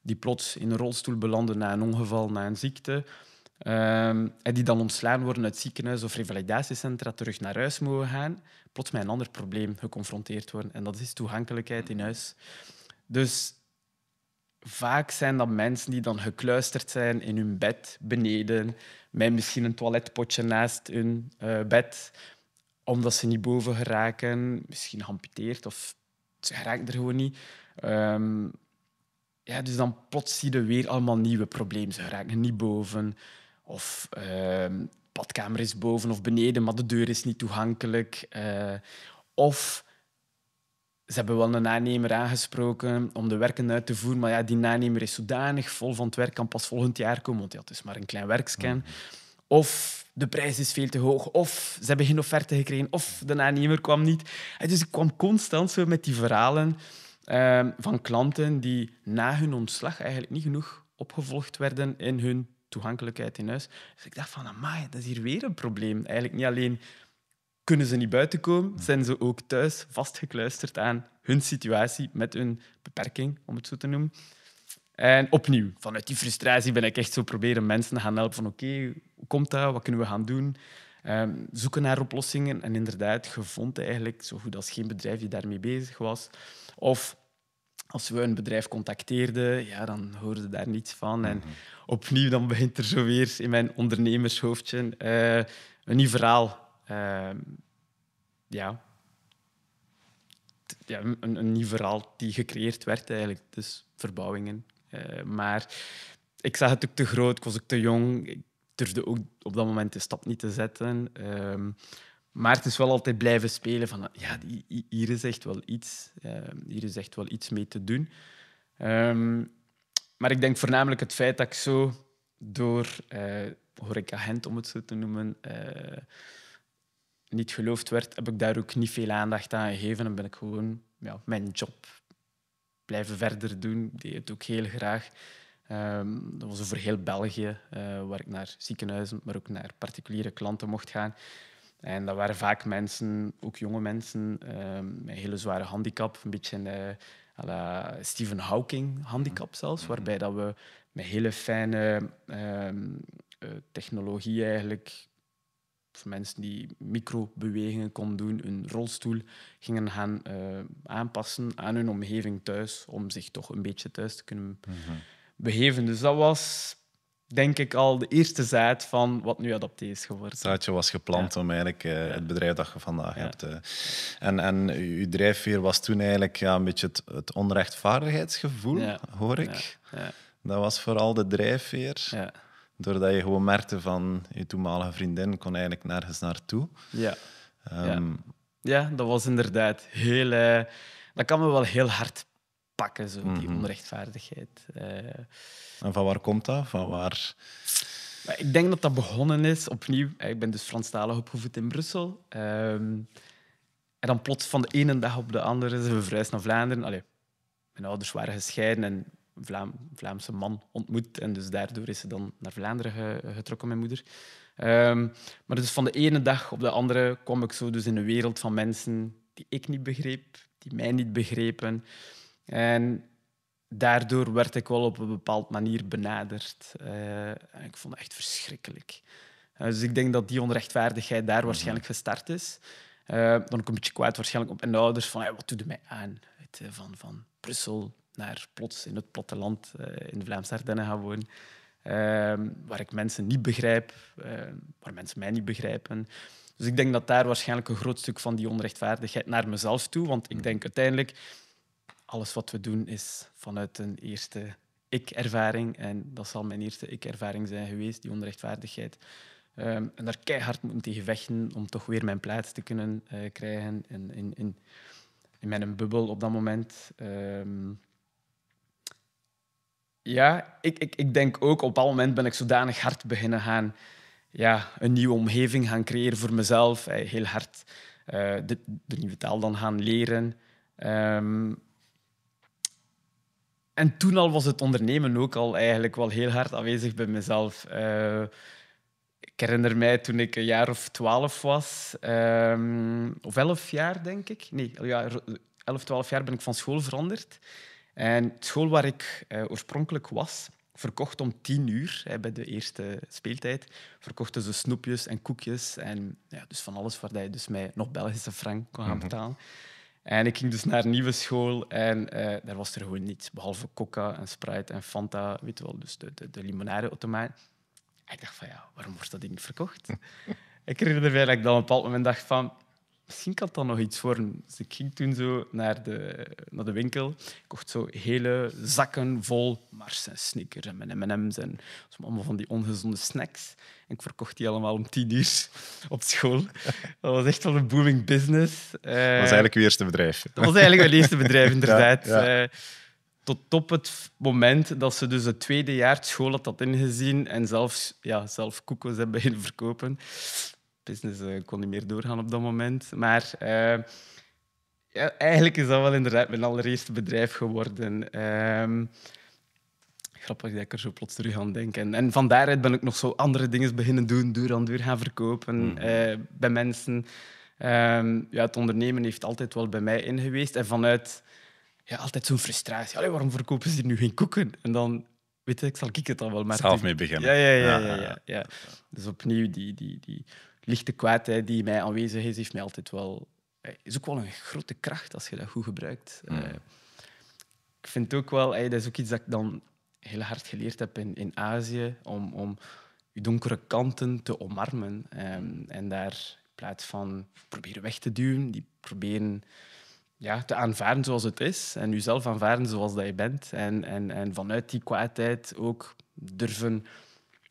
die plots in een rolstoel belanden na een ongeval, na een ziekte. Ehm, en die dan ontslaan worden uit ziekenhuis of revalidatiecentra, terug naar huis mogen gaan, plots met een ander probleem geconfronteerd worden. En dat is toegankelijkheid in huis. Dus vaak zijn dat mensen die dan gekluisterd zijn in hun bed beneden, met misschien een toiletpotje naast hun eh, bed, omdat ze niet boven geraken, misschien geamputeerd of ze geraken er gewoon niet. Um, ja, dus dan plots zie je weer allemaal nieuwe problemen. Ze geraken niet boven. Of de ehm, badkamer is boven of beneden, maar de deur is niet toegankelijk. Eh. of ze hebben wel een aannemer aangesproken om de werken uit te voeren, maar ja, die aannemer is zodanig vol van het werk, kan pas volgend jaar komen, want het is dus maar een klein werkscan. Mhm. Of de prijs is veel te hoog, of ze hebben geen offerte gekregen, of de aannemer kwam niet. dus ik kwam constant zo met die verhalen ehm, van klanten die na hun ontslag eigenlijk niet genoeg opgevolgd werden in hun toegankelijkheid in huis. Dus ik dacht van, amai, dat is hier weer een probleem. Eigenlijk niet alleen kunnen ze niet buiten komen, zijn ze ook thuis vastgekluisterd aan hun situatie met hun beperking, om het zo te noemen. En opnieuw, vanuit die frustratie ben ik echt zo proberen mensen te gaan helpen van oké, hoe komt dat, wat kunnen we gaan doen? Ehm, zoeken naar oplossingen en inderdaad, gevonden eigenlijk zo goed als geen bedrijf die daarmee bezig was. Of als we een bedrijf contacteerden, ja, dan hoorde daar niets van. En mhm. opnieuw dan begint er zo weer in mijn ondernemershoofdje eh, een nieuw verhaal. Ehm, ja. ja een, nieuw verhaal die gecreëerd werd eigenlijk. Dus verbouwingen. Eh, maar ik zag het ook te groot, ik was ook te jong. Ik durfde ook op dat moment de stap niet te zetten. Ehm, maar het is wel altijd blijven spelen van ja, hier is echt wel iets, hier is echt wel iets mee te doen. Ehm, maar ik denk voornamelijk het feit dat ik zo door uh, agent om het zo te noemen, eh, niet geloofd werd, heb ik daar ook niet veel aandacht aan gegeven en ben ik gewoon ja, mijn job blijven verder doen. Ik deed het ook heel graag. Ehm, dat was over heel België, eh, waar ik naar ziekenhuizen, maar ook naar particuliere klanten mocht gaan. En dat waren vaak mensen, ook jonge mensen, ehm, met een hele zware handicap. Een beetje een uh, Stephen Hawking handicap mm. zelfs. Mm-hmm. Waarbij dat we met hele fijne ehm, eh, technologie eigenlijk voor mensen die microbewegingen konden doen, hun rolstoel gingen gaan eh, aanpassen aan hun omgeving thuis, om zich toch een beetje thuis te kunnen mm Dus dat was denk ik, al de eerste zaad van wat nu Adapté is geworden. Zaadje was gepland om eigenlijk eh, het bedrijf dat je vandaag hebt. Eh, en, en uw drijfveer was toen eigenlijk ja, een beetje het, onrechtvaardigheidsgevoel, hoor ik. Dat was vooral de drijfveer. Doordat je gewoon merkte van je toenmalige vriendin kon eigenlijk nergens naartoe. Ja, ehm, ja. dat was inderdaad heel... Eh, dat kan me wel heel hard pakken, zo, die mhm. onrechtvaardigheid. Eh. en van waar komt dat? Van waar... Ik denk dat dat begonnen is, opnieuw. Eh, ik ben dus Franstalig opgevoed in Brussel. Ehm, en dan plots van de ene dag op de andere zijn we naar Vlaanderen. Allee, mijn ouders waren gescheiden en een Vlaamse man ontmoet. En dus daardoor is ze dan naar Vlaanderen getrokken, mijn moeder. Ehm, maar dus van de ene dag op de andere kom ik zo dus in een wereld van mensen die ik niet begreep, die mij niet begrepen. En daardoor werd ik wel op een bepaalde manier benaderd. Eh, en ik vond het echt verschrikkelijk. Eh, dus ik denk dat die onrechtvaardigheid daar mhm. waarschijnlijk gestart is. Eh, dan kom ik een beetje kwaad waarschijnlijk op mijn ouders van wat doet het mij aan? van, van Brussel naar plots in het platteland in de Vlaamse Ardennen gaan wonen. Ehm, waar ik mensen niet begrijp, waar mensen mij niet begrijpen. Dus ik denk dat daar waarschijnlijk een groot stuk van die onrechtvaardigheid naar mezelf toe, want ik mhm. denk uiteindelijk alles wat we doen is vanuit een eerste ik-ervaring. En dat zal mijn eerste ik-ervaring zijn geweest, die onrechtvaardigheid. Ehm, en daar keihard moeten tegen vechten om toch weer mijn plaats te kunnen eh, krijgen in, in, in, mijn bubbel op dat moment. Ehm, ja, ik, ik, ik denk ook op dat moment ben ik zodanig hard beginnen gaan ja, een nieuwe omgeving gaan creëren voor mezelf. Eh, heel hard eh, de, de, nieuwe taal dan gaan leren. Um, en toen al was het ondernemen ook al eigenlijk wel heel hard aanwezig bij mezelf. Uh, ik herinner mij toen ik een jaar of twaalf was, ehm, of elf jaar denk ik. Nee, ja, elf, twaalf jaar ben ik van school veranderd. En de school waar ik eh, oorspronkelijk was, verkocht om tien uur hè, bij de eerste speeltijd. Verkochten ze snoepjes en koekjes en ja, dus van alles waar je dus met nog Belgische frank kon gaan mhm. betalen. En ik ging dus naar een nieuwe school en eh, daar was er gewoon niets, behalve coca en Sprite en Fanta, weet wel, dus de, de, limonade-automaat. Ik dacht van ja, waarom wordt dat ding verkocht? ik herinner me dat ik dan op een bepaald moment dacht van, misschien kan dat nog iets voor. Dus ik ging toen zo naar de, naar de winkel, ik kocht zo hele zakken vol Mars en Snickers en M&M's en zo allemaal van die ongezonde snacks. En ik verkocht die allemaal om tien uur op school. Dat was echt wel een booming business. dat was eh, eigenlijk uw eerste bedrijf. Dat was eigenlijk mijn eerste bedrijf, inderdaad. Ja, ja. Eh, tot op het moment dat ze dus het tweede jaar school had dat ingezien en zelfs, ja, zelf koekjes hebben beginnen verkopen business uh, kon niet meer doorgaan op dat moment. Maar eh, eigenlijk is dat wel inderdaad mijn allereerste bedrijf geworden. Um, grappig dat ik er zo plots terug aan denk. En, en van daaruit ben ik nog zo andere dingen beginnen doen, duur aan duur gaan verkopen hmm. eh, bij mensen. Ehm, ja, het ondernemen heeft altijd wel bij mij ingeweest. En vanuit ja, altijd zo'n frustratie. Allee, waarom verkopen ze hier nu geen koeken? En dan, weet ik zal ik het al wel maar... Zelf mee beginnen. Ja ja ja, ja ja ja, ja, Dus opnieuw die, die, die lichte kwaadheid die mij aanwezig is, heeft mij altijd wel... Eh, is ook wel een grote kracht als je dat goed gebruikt. Eh, ik vind ook wel... dat is ook iets dat ik dan heel hard geleerd heb in, in Azië, om, om je donkere kanten te omarmen. Ehm, en daar in plaats van proberen weg te duwen, die proberen ja, te aanvaarden zoals het is en jezelf aanvaarden zoals dat je bent. En, en, en vanuit die kwaadheid ook durven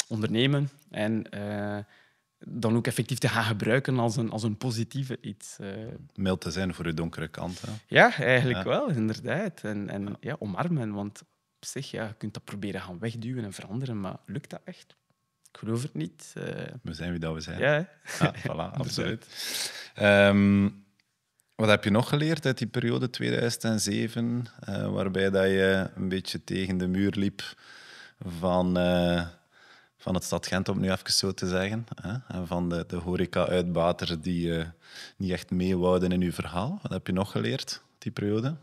ondernemen en... Eh, dan ook effectief te gaan gebruiken als een, als een positieve iets. Uh... te zijn voor je donkere kant. Hè? Ja, eigenlijk wel, inderdaad. En, en ja. omarmen, want op zich, ja, je kunt dat proberen gaan wegduwen en veranderen, maar lukt dat echt? Ik geloof het niet. Eh. We zijn wie dat we zijn. Ja, ah, voilà, absoluut. Um, wat heb je nog geleerd uit die periode 2007, eh, waarbij dat je een beetje tegen de muur liep van van het stad Gent, om nu even zo te zeggen. Hè? En van de, de horeca-uitbater die eh, niet echt meewouden in uw verhaal. Wat heb je nog geleerd die periode?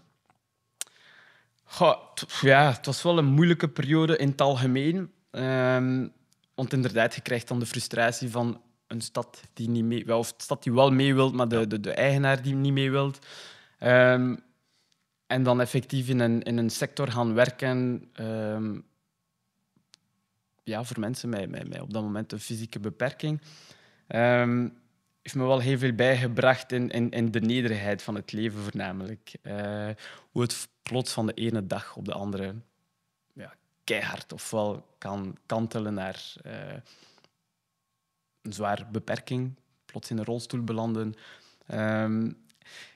ja, het was wel een moeilijke periode in het algemeen. Ehm, want inderdaad, je krijgt dan de frustratie van een stad die niet mee, of stad die wel mee wilt, maar de, de, de eigenaar die niet mee wil. Ehm, en dan effectief in een, in een sector gaan werken ehm, ja, voor mensen met, met, met op dat moment een fysieke beperking, ehm, heeft me wel heel veel bijgebracht in, in, in de nederigheid van het leven voornamelijk. Eh, hoe het plots van de ene dag op de andere ja, keihard ofwel kan kantelen naar eh, een zwaar beperking, plots in een rolstoel belanden. Ehm,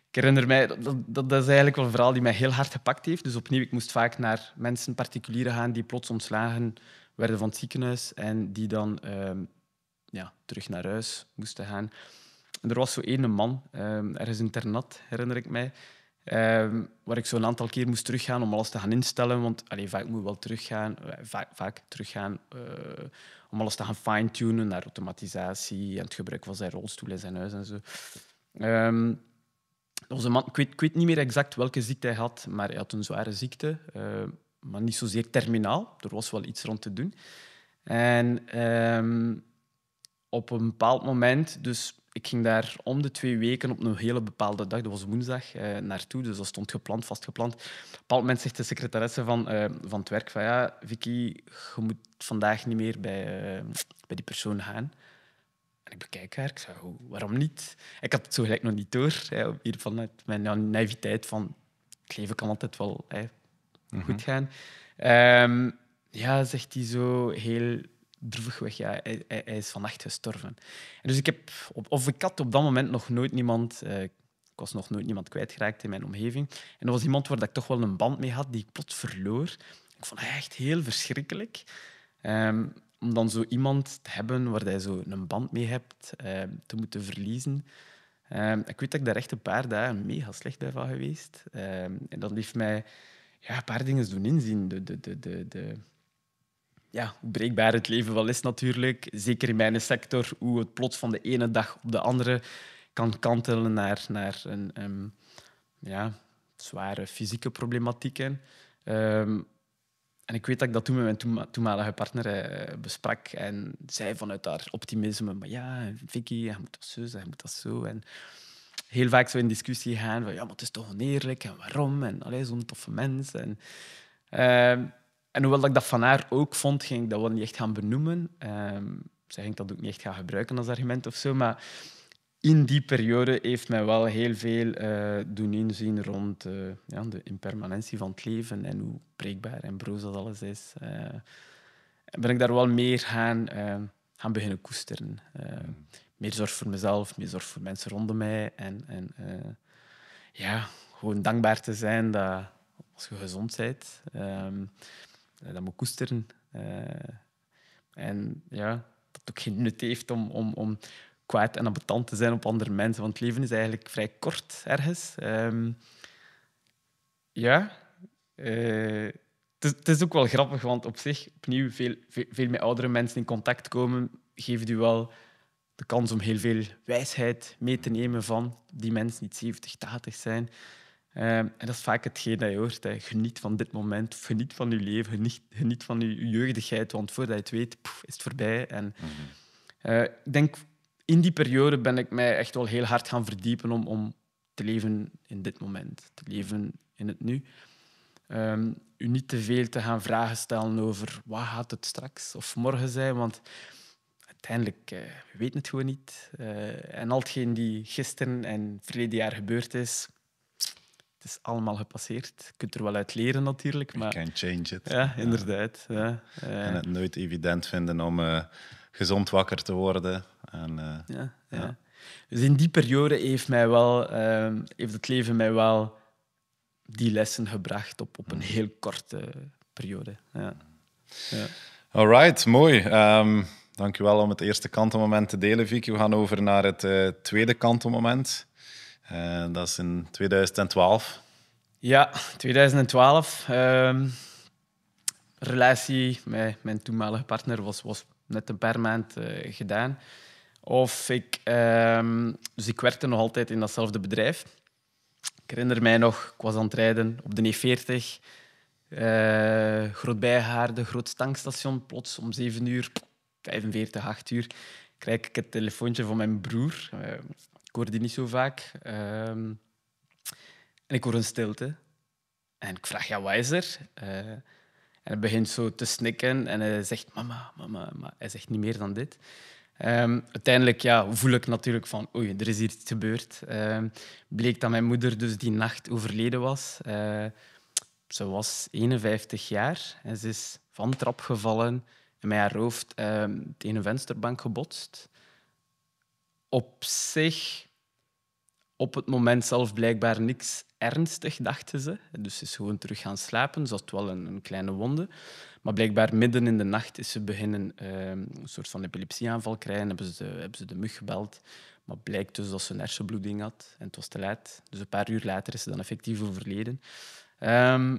ik herinner mij, dat, dat, dat, is eigenlijk wel een verhaal die mij heel hard gepakt heeft. Dus opnieuw, ik moest vaak naar mensen, particulieren gaan die plots ontslagen werden van het ziekenhuis en die dan ehm, ja, terug naar huis moesten gaan. er was zo één man, er ehm, ergens een internat herinner ik mij, ehm, waar ik zo een aantal keer moest teruggaan om alles te gaan instellen. Want allee, vaak moet ik wel teruggaan, eh, vaak, vaak teruggaan uh, om alles te gaan fine-tunen naar automatisatie en het gebruik van zijn rolstoel in zijn huis en zo. was een man, ik weet, niet meer exact welke ziekte hij had, maar hij had een zware ziekte. Eh, maar niet zozeer terminaal. Er was wel iets rond te doen. En ehm, op een bepaald moment, dus ik ging daar om de twee weken op een hele bepaalde dag, dat was woensdag, eh, naartoe. Dus dat stond gepland, vastgepland. Op een bepaald moment zegt de secretaresse van, eh, van het werk van ja, Vicky, je moet vandaag niet meer bij, eh, bij die persoon gaan. En ik bekijk haar, ik zei, oh, waarom niet? Ik had het zo gelijk nog niet door, hè, vanuit mijn naïviteit van het leven kan altijd wel hè, Mhm. goed gaan. Ehm, ja, zegt hij zo heel droevig weg. Ja, hij, is van is vannacht gestorven. dus ik heb, of ik had op dat moment nog nooit niemand, eh, ik was nog nooit niemand kwijtgeraakt in mijn omgeving. En er was iemand waar ik toch wel een band mee had, die ik plots verloor. Ik vond het echt heel verschrikkelijk. Ehm, om dan zo iemand te hebben waar je zo een band mee hebt, ehm, te moeten verliezen. ik weet dat ik daar echt een paar dagen mega slecht bij van geweest. en dat heeft mij ja, een paar dingen doen inzien. De, de, de, de, de, ja, hoe breekbaar het leven wel is natuurlijk. Zeker in mijn sector, hoe het plots van de ene dag op de andere kan kantelen naar, naar een ehm, ja, zware fysieke problematieken. Um, en ik weet dat ik dat toen met mijn toenmalige partner eh, besprak. En zij vanuit haar optimisme, maar ja, Vicky, hij moet dat zo, hij moet dat zo. En heel vaak zo in discussie gaan van ja, maar het is toch oneerlijk en waarom en zo'n toffe mens. En, ehm, en hoewel dat ik dat van haar ook vond, ging ik dat wel niet echt gaan benoemen. Uh, zij ging dat ook niet echt gaan gebruiken als argument of zo, maar in die periode heeft mij wel heel veel eh, doen inzien rond eh, ja, de impermanentie van het leven en hoe breekbaar en broos dat alles is. Eh, ben ik daar wel meer gaan, ehm, gaan beginnen koesteren. Mm meer zorg voor mezelf, meer zorg voor mensen rondom mij. En, en eh, ja, gewoon dankbaar te zijn dat als je gezond bent, ehm, dat moet koesteren. Eh, en ja, dat het ook geen nut heeft om, om, om kwaad en abetant te zijn op andere mensen. Want het leven is eigenlijk vrij kort ergens. Ehm, ja, eh, het is ook wel grappig, want op zich, opnieuw, veel, veel, veel met oudere mensen in contact komen, geeft u wel de kans om heel veel wijsheid mee te nemen van die mensen die 70, 80 zijn. Ehm, en dat is vaak hetgeen dat je hoort. Geniet van dit moment, geniet van je leven, geniet, geniet van je jeugdigheid, want voordat je het weet, is het voorbij. En, mhm. eh, ik denk, in die periode ben ik mij echt wel heel hard gaan verdiepen om, om te leven in dit moment, te leven in het nu. Ehm, u niet te veel te gaan vragen stellen over wat gaat het straks of morgen zijn, want uiteindelijk, uh, we weten het gewoon niet. Eh, en al hetgeen die gisteren en verleden jaar gebeurd is, het is allemaal gepasseerd. Je kunt er wel uit leren natuurlijk. Maar... You can change it. Ja, inderdaad. Ja. en eh. het nooit evident vinden om gezond wakker te worden. En, ja, ja. Dus in die periode heeft, mij wel, ehm, heeft het leven mij wel die lessen gebracht op, op een mm. heel korte periode. Ja. Ja. All right, mooi. Ehm, Dankjewel om het eerste kantelmoment te delen, Vicky. We gaan over naar het uh, tweede kantelmoment. Uh, dat is in 2012. Ja, 2012. Um, ehm, relatie met mijn toenmalige partner was, was net een paar maand eh, gedaan. Of ik, ehm, dus ik werkte nog altijd in datzelfde bedrijf. Ik herinner mij nog, ik was aan het rijden op de E40. Uh, groot Bijhaarde, groot tankstation. Plots om zeven uur 45, 8 uur, krijg ik het telefoontje van mijn broer. Eh, ik hoor die niet zo vaak. Ehm, en ik hoor een stilte. En ik vraag, ja, wat is er? Eh, en hij begint zo te snikken en hij zegt, mama, mama, maar hij zegt niet meer dan dit. Ehm, uiteindelijk ja, voel ik natuurlijk van, oei, er is hier iets gebeurd. Ehm, bleek dat mijn moeder dus die nacht overleden was. Eh, ze was 51 jaar en ze is van trap gevallen, met haar hoofd uh, tegen een vensterbank gebotst. Op zich, op het moment zelf blijkbaar niks ernstig, dachten ze. Dus ze is gewoon terug gaan slapen. Ze had wel een, een kleine wonde. Maar blijkbaar midden in de nacht is ze beginnen ehm, een soort van epilepsieaanval krijgen. Hebben ze, de, hebben ze de mug gebeld. Maar blijkt dus dat ze een hersenbloeding had en het was te laat. Dus een paar uur later is ze dan effectief overleden. Ehm,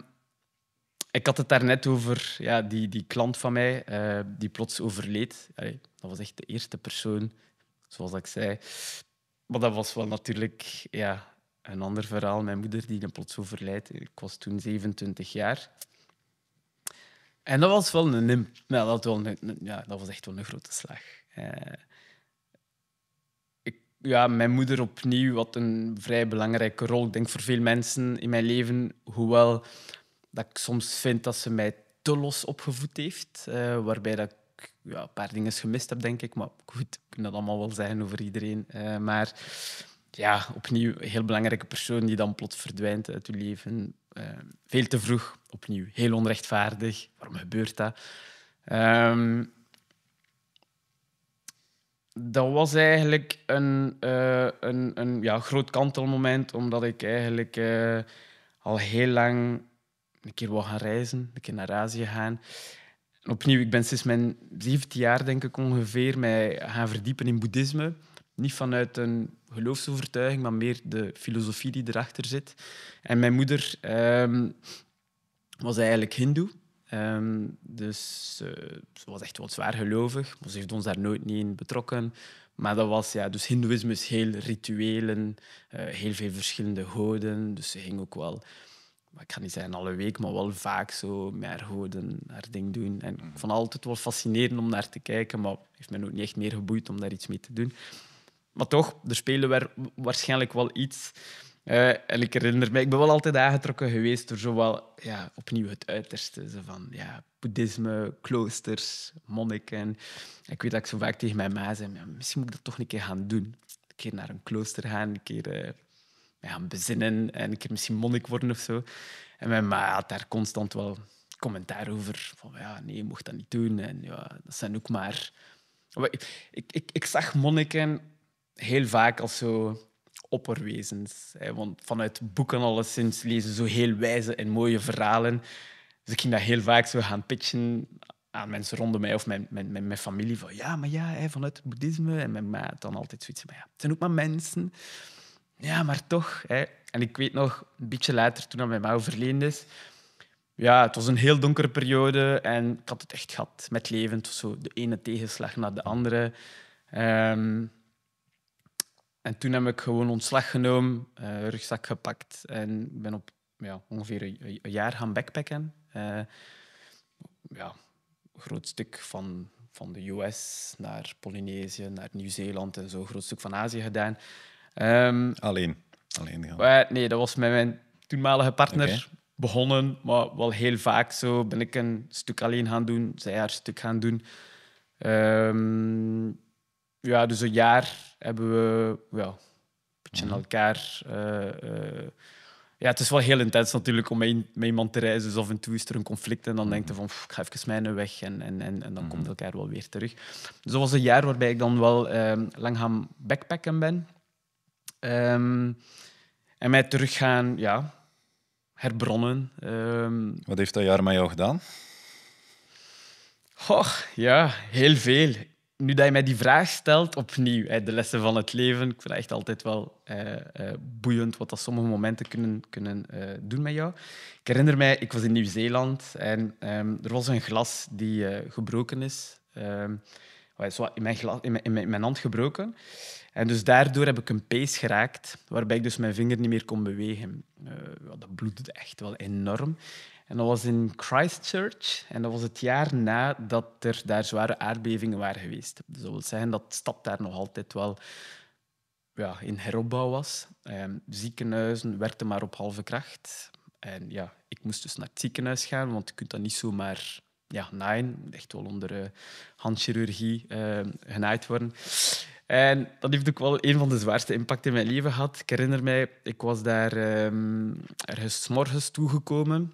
ik had het daarnet over ja, die, die klant van mij eh, die plots overleed. dat was echt de eerste persoon, zoals ik zei. Maar dat was wel natuurlijk ja, een ander verhaal. Mijn moeder die dan plots overlijdt. Ik was toen 27 jaar. En dat was wel een nim. Ja, dat, was echt wel een grote slag. Eh, ik, ja, mijn moeder opnieuw had een vrij belangrijke rol. Ik denk voor veel mensen in mijn leven, hoewel dat ik soms vind dat ze mij te los opgevoed heeft. Eh, waarbij dat ik ja, een paar dingen gemist heb, denk ik. Maar goed, ik kan dat allemaal wel zeggen over iedereen. Eh, maar ja, opnieuw, een heel belangrijke persoon die dan plots verdwijnt uit je leven. Eh, veel te vroeg, opnieuw, heel onrechtvaardig. Waarom gebeurt dat? Ehm, dat was eigenlijk een, een, een ja, groot kantelmoment, omdat ik eigenlijk al heel lang een keer wel gaan reizen, een keer naar Azië gaan. opnieuw, ik ben sinds mijn zeventien jaar, denk ik ongeveer, mij gaan verdiepen in boeddhisme. Niet vanuit een geloofsovertuiging, maar meer de filosofie die erachter zit. En mijn moeder ehm, was eigenlijk hindoe. Ehm, dus eh, ze was echt wel zwaar gelovig, maar ze heeft ons daar nooit niet in betrokken. Maar dat was, ja, dus hindoeïsme is heel rituelen, eh, heel veel verschillende goden. Dus ze ging ook wel ik ga niet zeggen alle week, maar wel vaak zo met houden, hoeden haar ding doen. En ik mhm. vond het altijd wel fascinerend om naar te kijken, maar heeft me ook niet echt meer geboeid om daar iets mee te doen. Maar toch, er spelen we waarschijnlijk wel iets. Eh, en ik herinner me, ik ben wel altijd aangetrokken geweest door zowel ja, opnieuw het uiterste. Zo van ja, boeddhisme, kloosters, monniken. Ik weet dat ik zo vaak tegen mijn ma zei: misschien moet ik dat toch een keer gaan doen. Een keer naar een klooster gaan, een keer. Eh, ja bezinnen en een keer misschien monnik worden of zo. En mijn ma had daar constant wel commentaar over. Van ja, nee, je mocht dat niet doen. En ja, dat zijn ook maar... Ik, ik, ik, zag monniken heel vaak als zo opperwezens. Hè, want vanuit boeken alleszins lezen zo heel wijze en mooie verhalen. Dus ik ging dat heel vaak zo gaan pitchen aan mensen rondom mij of mijn, mijn, mijn, familie. Van ja, maar ja, hè, vanuit het boeddhisme. En mijn ma had dan altijd zoiets van ja, het zijn ook maar mensen ja, maar toch. Hè. En ik weet nog, een beetje later, toen dat mijn ma overleden is... Ja, het was een heel donkere periode en ik had het echt gehad met leven. zo de ene tegenslag na de andere. Um, en toen heb ik gewoon ontslag genomen, eh, rugzak gepakt en ben op ja, ongeveer een, jaar gaan backpacken. Eh, ja, een groot stuk van, van de US naar Polynesië, naar Nieuw-Zeeland en zo, een groot stuk van Azië gedaan. Ehm, alleen? Alleen eh, nee, dat was met mijn toenmalige partner begonnen. Maar wel heel vaak zo ben ik een stuk alleen gaan doen. Zij haar stuk gaan doen. Ehm, ja, dus een jaar hebben we... wel een beetje mm elkaar... Eh, eh, ja, het is wel heel intens natuurlijk om met, iemand te reizen. Dus af en toe is er een conflict en dan mm denk je van, ik ga even mijne weg en, en, en, en dan komt mhm. elkaar wel weer terug. Dus dat was een jaar waarbij ik dan wel um, lang gaan backpacken ben. Ehm, en mij teruggaan, ja, herbronnen. Ehm, wat heeft dat jaar met jou gedaan? Och, ja, heel veel. Nu dat je mij die vraag stelt, opnieuw, de lessen van het leven. Ik vind het echt altijd wel eh, eh, boeiend wat dat sommige momenten kunnen, kunnen eh, doen met jou. Ik herinner mij, ik was in Nieuw-Zeeland en ehm, er was een glas die gebroken is. Um, in mijn, glas, in, mijn, in mijn hand gebroken. En dus daardoor heb ik een pace geraakt waarbij ik dus mijn vinger niet meer kon bewegen. Eh, dat bloedde echt wel enorm. En dat was in Christchurch. En dat was het jaar nadat er daar zware aardbevingen waren geweest. Dus dat wil zeggen dat de stad daar nog altijd wel ja, in heropbouw was. Ehm, ziekenhuizen werkten maar op halve kracht. En ja, ik moest dus naar het ziekenhuis gaan, want je kunt dat niet zomaar ja, naaien. Echt wel onder eh, handchirurgie eh, genaaid worden. En dat heeft ook wel een van de zwaarste impacten in mijn leven gehad. Ik herinner mij, ik was daar um, ergens morgens toegekomen.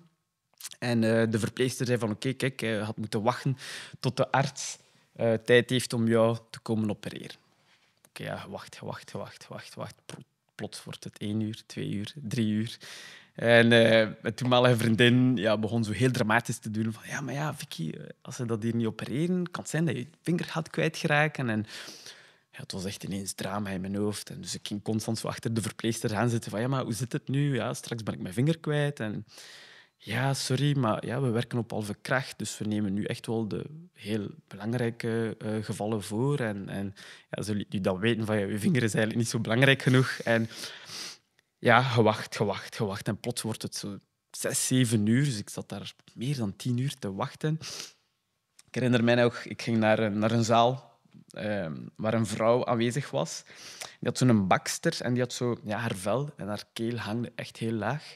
En eh, de verpleegster zei van, oké, kijk, je had moeten wachten tot de arts eh, tijd heeft om jou te komen opereren. Oké, ja, wacht, wacht, wacht, wacht, wacht. Plots wordt het één uur, twee uur, drie uur. En uh, mijn toenmalige vriendin ja, begon zo heel dramatisch te doen van ja, maar ja, Vicky, als ze dat hier niet opereren, kan het zijn dat je je vinger gaat kwijtgeraken. En het was echt ineens drama in mijn hoofd. En dus ik ging constant zo achter de verpleegster aan zitten van ja, maar hoe zit het nu? Ja, straks ben ik mijn vinger kwijt. En ja, sorry, maar ja, we werken op halve kracht, dus we nemen nu echt wel de heel belangrijke eh, gevallen voor. En, en ja, zullen jullie dan weten van ja, je vinger is eigenlijk niet zo belangrijk genoeg. En ja, gewacht, gewacht, gewacht. En plots wordt het zo zes, zeven uur. Dus ik zat daar meer dan tien uur te wachten. Ik herinner mij nog, ik ging naar naar een zaal Ehm, waar een vrouw aanwezig was. Die had zo'n bakster en die had zo, ja, haar vel en haar keel hangde echt heel laag.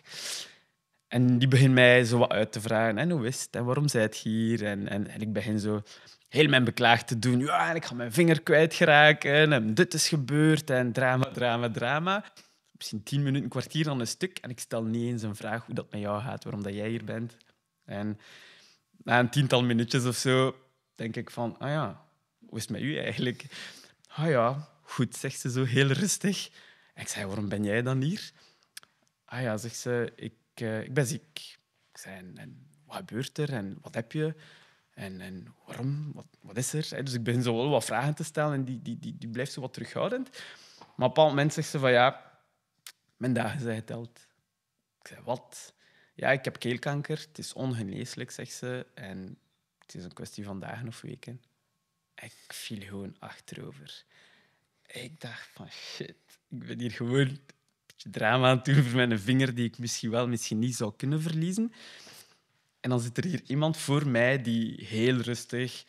En die begint mij zo wat uit te vragen. En hoe is het? En waarom zij het hier? En, en, en, ik begin zo heel mijn beklaag te doen. Ja, en ik ga mijn vinger kwijtraken. En dit is gebeurd. En drama, drama, drama. Misschien tien minuten, een kwartier aan een stuk. En ik stel niet eens een vraag hoe dat met jou gaat, waarom dat jij hier bent. En na een tiental minuutjes of zo denk ik van, ah ja, hoe is het met u eigenlijk? Ah ja, goed, zegt ze zo heel rustig. En ik zei, waarom ben jij dan hier? Ah ja, zegt ze, ik, eh, ik ben ziek. Ik zei, en, wat gebeurt er en wat heb je? En, en waarom? Wat, wat is er? Dus ik begin zo wel wat vragen te stellen en die, die, die, die blijft zo wat terughoudend. Maar op een bepaald moment zegt ze van, ja, mijn dagen zijn geteld. Ik zei, wat? Ja, ik heb keelkanker. Het is ongeneeslijk, zegt ze. En het is een kwestie van dagen of weken. Ik viel gewoon achterover. Ik dacht van shit, ik ben hier gewoon een beetje drama aan het doen voor mijn vinger die ik misschien wel, misschien niet zou kunnen verliezen. En dan zit er hier iemand voor mij die heel rustig,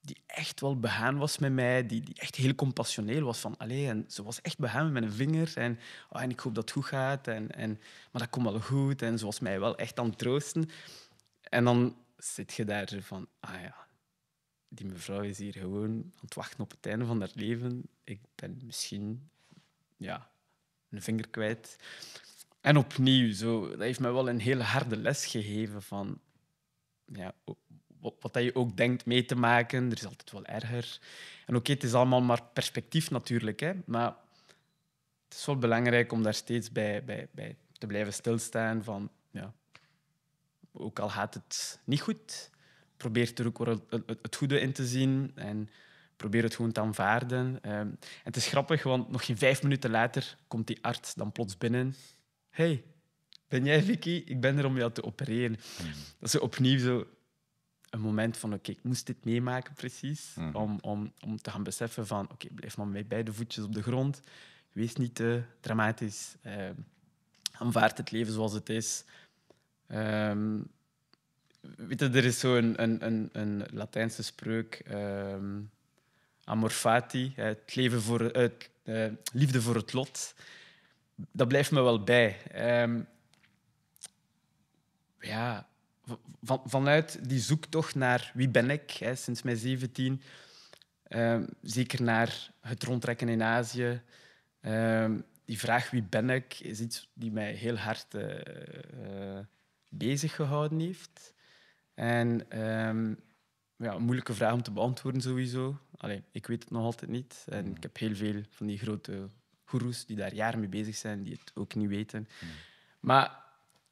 die echt wel begaan was met mij, die, die echt heel compassioneel was van allee, en ze was echt begaan met mijn vinger en, oh, en ik hoop dat het goed gaat, en, en, maar dat komt wel goed en ze was mij wel echt aan het troosten. En dan zit je daar van, ah ja, die mevrouw is hier gewoon aan het wachten op het einde van haar leven. Ik ben misschien ja, een vinger kwijt. En opnieuw, zo, dat heeft mij wel een hele harde les gegeven van ja, wat dat je ook denkt mee te maken. Er is altijd wel erger. En oké, het is allemaal maar perspectief natuurlijk, hè, maar het is wel belangrijk om daar steeds bij, bij, bij te blijven stilstaan van ja, ook al gaat het niet goed, probeer er ook het goede in te zien en probeer het gewoon te aanvaarden. Ehm, en het is grappig, want nog geen vijf minuten later komt die arts dan plots binnen. hey, ben jij Vicky? Ik ben er om jou te opereren. Mm. Dat is opnieuw zo een moment van, oké, ik moest dit meemaken precies, mm. om, om, om te gaan beseffen van, oké, blijf maar met beide voetjes op de grond, wees niet te dramatisch, um, aanvaard het leven zoals het is. Um, Weet er is zo'n een, een, een Latijnse spreuk. Ehm, amorfati, amor fati, het leven voor, eh, het, eh, liefde voor het lot. Dat blijft me wel bij. Ehm, ja, van, vanuit die zoektocht naar wie ben ik hè, sinds mijn 17, ehm, zeker naar het rondtrekken in Azië, die vraag wie ben ik is iets die mij heel hard eh, bezig gehouden heeft. En ehm, ja, een moeilijke vraag om te beantwoorden sowieso. Allee, ik weet het nog altijd niet. En mm. ik heb heel veel van die grote goeroes die daar jaren mee bezig zijn, die het ook niet weten. Mm. Maar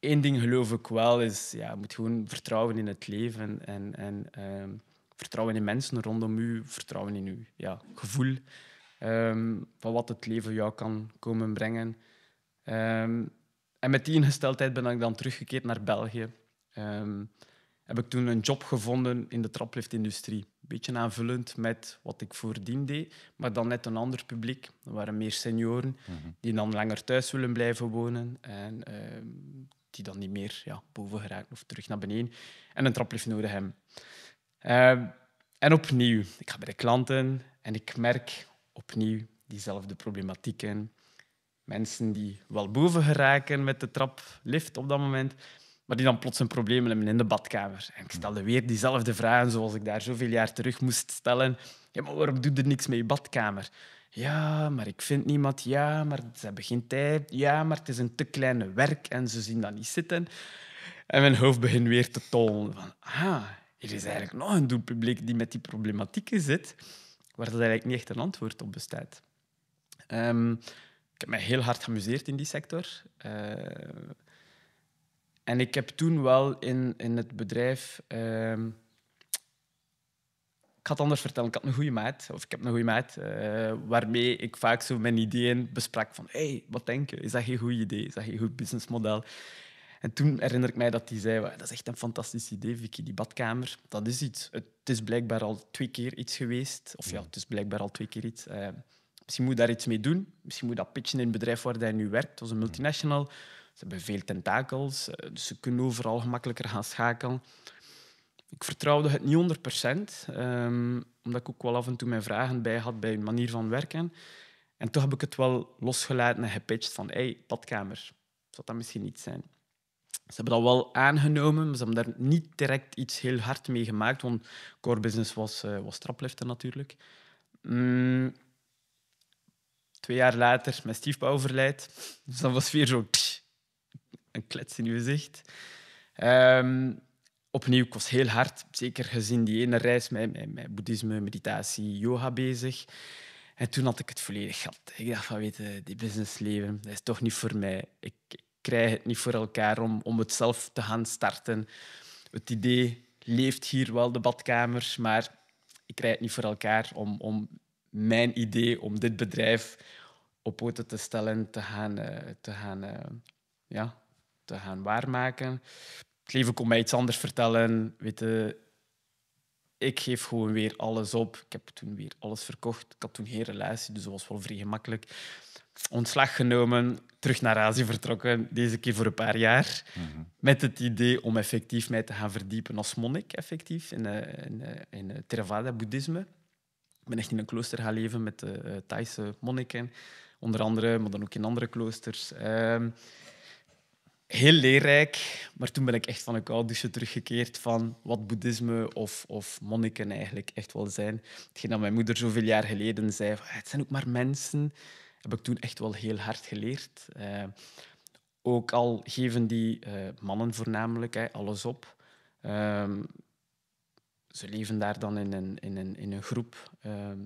één ding geloof ik wel, is ja, je moet gewoon vertrouwen in het leven en, en ehm, vertrouwen in mensen rondom u, vertrouwen in uw ja, gevoel ehm, van wat het leven jou kan komen brengen. en met die ingesteldheid ben ik dan teruggekeerd naar België heb ik toen een job gevonden in de trapliftindustrie. Een beetje aanvullend met wat ik voordien deed, maar dan net een ander publiek. Er waren meer senioren mhm. die dan langer thuis willen blijven wonen en ehm, die dan niet meer ja, boven geraken of terug naar beneden en een traplift nodig hebben. Ehm, en opnieuw, ik ga bij de klanten en ik merk opnieuw diezelfde problematieken. Mensen die wel boven geraken met de traplift op dat moment, maar die dan plots een probleem hebben in de badkamer. En ik stelde weer diezelfde vragen zoals ik daar zoveel jaar terug moest stellen. Ja, maar waarom doet er niks met je badkamer? Ja, maar ik vind niemand. Ja, maar ze hebben geen tijd. Ja, maar het is een te kleine werk en ze zien dat niet zitten. En mijn hoofd begint weer te tonen van... Ah, er is eigenlijk nog een doelpubliek die met die problematieken zit, waar dat eigenlijk niet echt een antwoord op bestaat. Ehm, ik heb mij heel hard geamuseerd in die sector. Eh, en ik heb toen wel in, in het bedrijf. Ehm, ik had anders vertellen. Ik had een goede maat, of ik heb een goede maat, eh, waarmee ik vaak zo mijn ideeën besprak van hey, wat denk je? Is dat geen goed idee? Is dat geen goed businessmodel? En toen herinner ik mij dat hij zei, dat is echt een fantastisch idee, Vicky, die badkamer. Dat is iets. Het is blijkbaar al twee keer iets geweest. Of ja, het is blijkbaar al twee keer iets. Uh, misschien moet je daar iets mee doen. Misschien moet je dat pitchen in het bedrijf waar hij nu werkt. als een multinational. Ze hebben veel tentakels, eh, dus ze kunnen overal gemakkelijker gaan schakelen. Ik vertrouwde het niet 100%, um, ehm, omdat ik ook wel af en toe mijn vragen bij had bij hun manier van werken. En toch heb ik het wel losgelaten en gepitcht van, hé, hey, badkamer, zou dat misschien niet zijn? Ze hebben dat wel aangenomen, maar ze hebben daar niet direct iets heel hard mee gemaakt, want core business was, uh, was trapliften natuurlijk. Mm. twee jaar later, met stiefpa verleid, dus dat was weer zo een klets in je gezicht. Ehm, opnieuw, ik was heel hard, zeker gezien die ene reis, met, met, met, boeddhisme, meditatie, yoga bezig. En toen had ik het volledig gehad. Ik dacht van, weet je, die businessleven, dat is toch niet voor mij. Ik, krijg het niet voor elkaar om, om het zelf te gaan starten. Het idee leeft hier wel, de badkamers, maar ik krijg het niet voor elkaar om, om mijn idee, om dit bedrijf op poten te stellen, te gaan, eh, te gaan eh, ja, te gaan waarmaken. Het leven kon mij iets anders vertellen. Weet je, ik geef gewoon weer alles op. Ik heb toen weer alles verkocht. Ik had toen geen relatie, dus dat was wel vrij gemakkelijk. Ontslag genomen, terug naar Azië vertrokken, deze keer voor een paar jaar. Mhm. Met het idee om effectief mij te gaan verdiepen als monnik, effectief, in, eh, in, eh, in, in eh, Theravada-boeddhisme. Ik ben echt in een klooster gaan leven met de Thaise monniken, onder andere, maar dan ook in andere kloosters. Ehm, heel leerrijk, maar toen ben ik echt van een koud douche teruggekeerd van wat boeddhisme of, of monniken eigenlijk echt wel zijn. Hetgeen dat mijn moeder zoveel jaar geleden zei, het zijn ook maar mensen, heb ik toen echt wel heel hard geleerd. Eh, ook al geven die eh, mannen voornamelijk alles op. Ehm, ze leven daar dan in een, in een, in een groep. Ehm,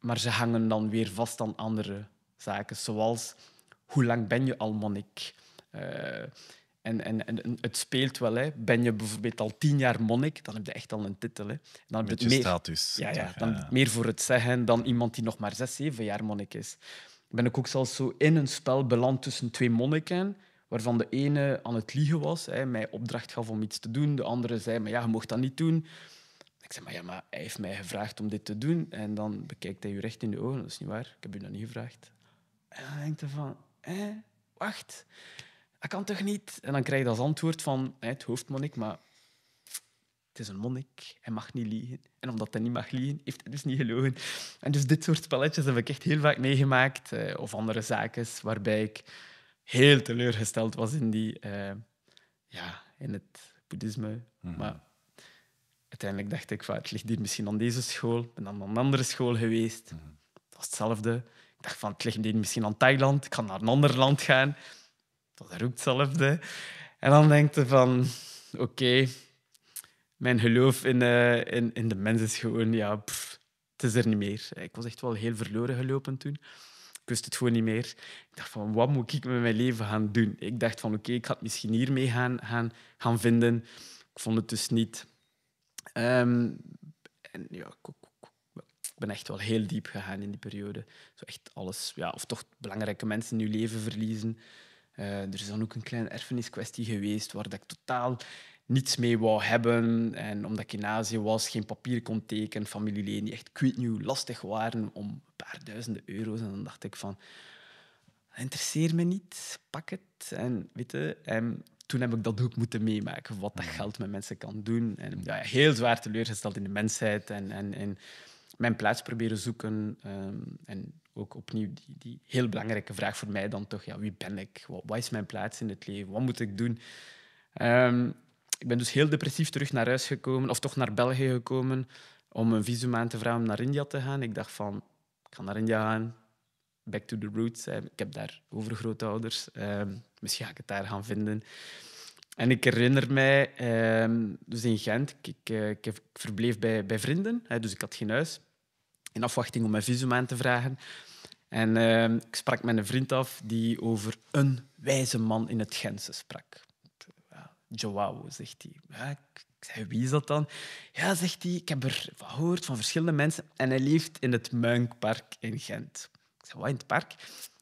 maar ze hangen dan weer vast aan andere zaken, zoals hoe lang ben je al monnik? Eh, en, en, en het speelt wel. Hè. Ben je bijvoorbeeld al tien jaar monnik, dan heb je echt al een titel. Hè. Dan heb je meer, status. Ja, ja, dan meer voor het zeggen dan iemand die nog maar zes, zeven jaar monnik is. Ben ik ook zelfs zo in een spel beland tussen twee monniken, waarvan de ene aan het liegen was, hè, mij opdracht gaf om iets te doen. De andere zei, maar ja, je mocht dat niet doen. Ik zei, maar ja, maar hij heeft mij gevraagd om dit te doen. En dan bekijkt hij je recht in de ogen. Dat is niet waar, ik heb u dat niet gevraagd. En dan denkt hij van, eh, wacht, dat kan toch niet? En dan krijg je als antwoord van, hè, het hoofdmonnik, maar het is een monnik, hij mag niet liegen. En omdat hij niet mag liegen, heeft hij dus niet gelogen. En dus dit soort spelletjes heb ik echt heel vaak meegemaakt, eh, of andere zaken waarbij ik heel teleurgesteld was in die, eh, ja, in het boeddhisme. Mhm. Maar uiteindelijk dacht ik, van, het ligt hier misschien aan deze school, ben dan aan een andere school geweest. Mm. Dat was hetzelfde. Ik dacht van, het ligt misschien aan Thailand, ik kan naar een ander land gaan. Dat roept ook hetzelfde. En dan denk je van, oké, mijn geloof in, eh, in, in de mens is gewoon, ja, het is er niet meer. Ik was echt wel heel verloren gelopen toen. Ik wist het gewoon niet meer. Ik dacht van, wat moet ik met mijn leven gaan doen? Ik dacht van, oké, ik ga het misschien hiermee gaan, gaan, gaan vinden. Ik vond het dus niet. Ehm, en ja, ik ben echt wel heel diep gegaan in die periode. Zo echt alles, ja, of toch belangrijke mensen in je leven verliezen. Eh, er is dan ook een kleine erfeniskwestie geweest waar dat ik totaal niets mee wou hebben. En omdat ik in Azië was, geen papier kon tekenen, familieleden die echt nieuw lastig waren om een paar duizenden euro's. En dan dacht ik van, interesseer me niet, pak het. En, weet je, en toen heb ik dat ook moeten meemaken, wat dat mm. geld met mensen kan doen. En ja, heel zwaar teleurgesteld in de mensheid en, en, en mijn plaats proberen zoeken. Ehm, en ook opnieuw die, die heel belangrijke vraag voor mij dan toch, ja, wie ben ik? Wat, wat is mijn plaats in het leven? Wat moet ik doen? Ehm, ik ben dus heel depressief terug naar huis gekomen, of toch naar België gekomen, om een visum aan te vragen om naar India te gaan. Ik dacht van, ik ga naar India gaan, back to the roots. Ik heb daar overgrootouders, um, misschien ga ik het daar gaan vinden. En ik herinner mij, dus in Gent, ik, ik, eh, ik verbleef bij, bij vrienden, dus ik had geen huis in afwachting om mijn visum aan te vragen. En ehm, ik sprak met een vriend af die over een wijze man in het Gentse sprak. Joao, zegt hij. Ja, ik zei, wie is dat dan? Ja, zegt hij, ik heb er gehoord van verschillende mensen. En hij leeft in het Muinkpark in Gent. Ik zei, wat in het park?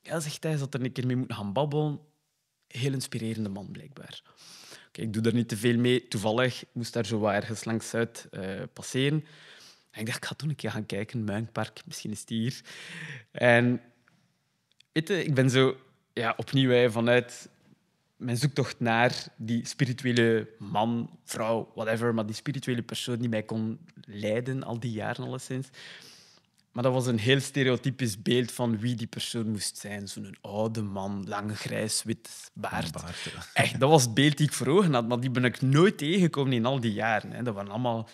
Ja, zegt hij, dat er een keer mee moeten gaan babbelen. Heel inspirerende man, blijkbaar. Oké, ik doe daar niet te veel mee. Toevallig moest daar zo ergens langs uit eh, passeren. En ik dacht, ik ga toen een keer gaan kijken, Muinkpark, misschien is die hier. En weet je, ik ben zo ja, opnieuw vanuit mijn zoektocht naar die spirituele man, vrouw, whatever, maar die spirituele persoon die mij kon leiden al die jaren alleszins. Maar dat was een heel stereotypisch beeld van wie die persoon moest zijn. Zo'n oude man, lange grijs-wit baard. Echt, dat was het beeld die ik voor ogen had, maar die ben ik nooit tegengekomen in al die jaren. Hè. Dat waren allemaal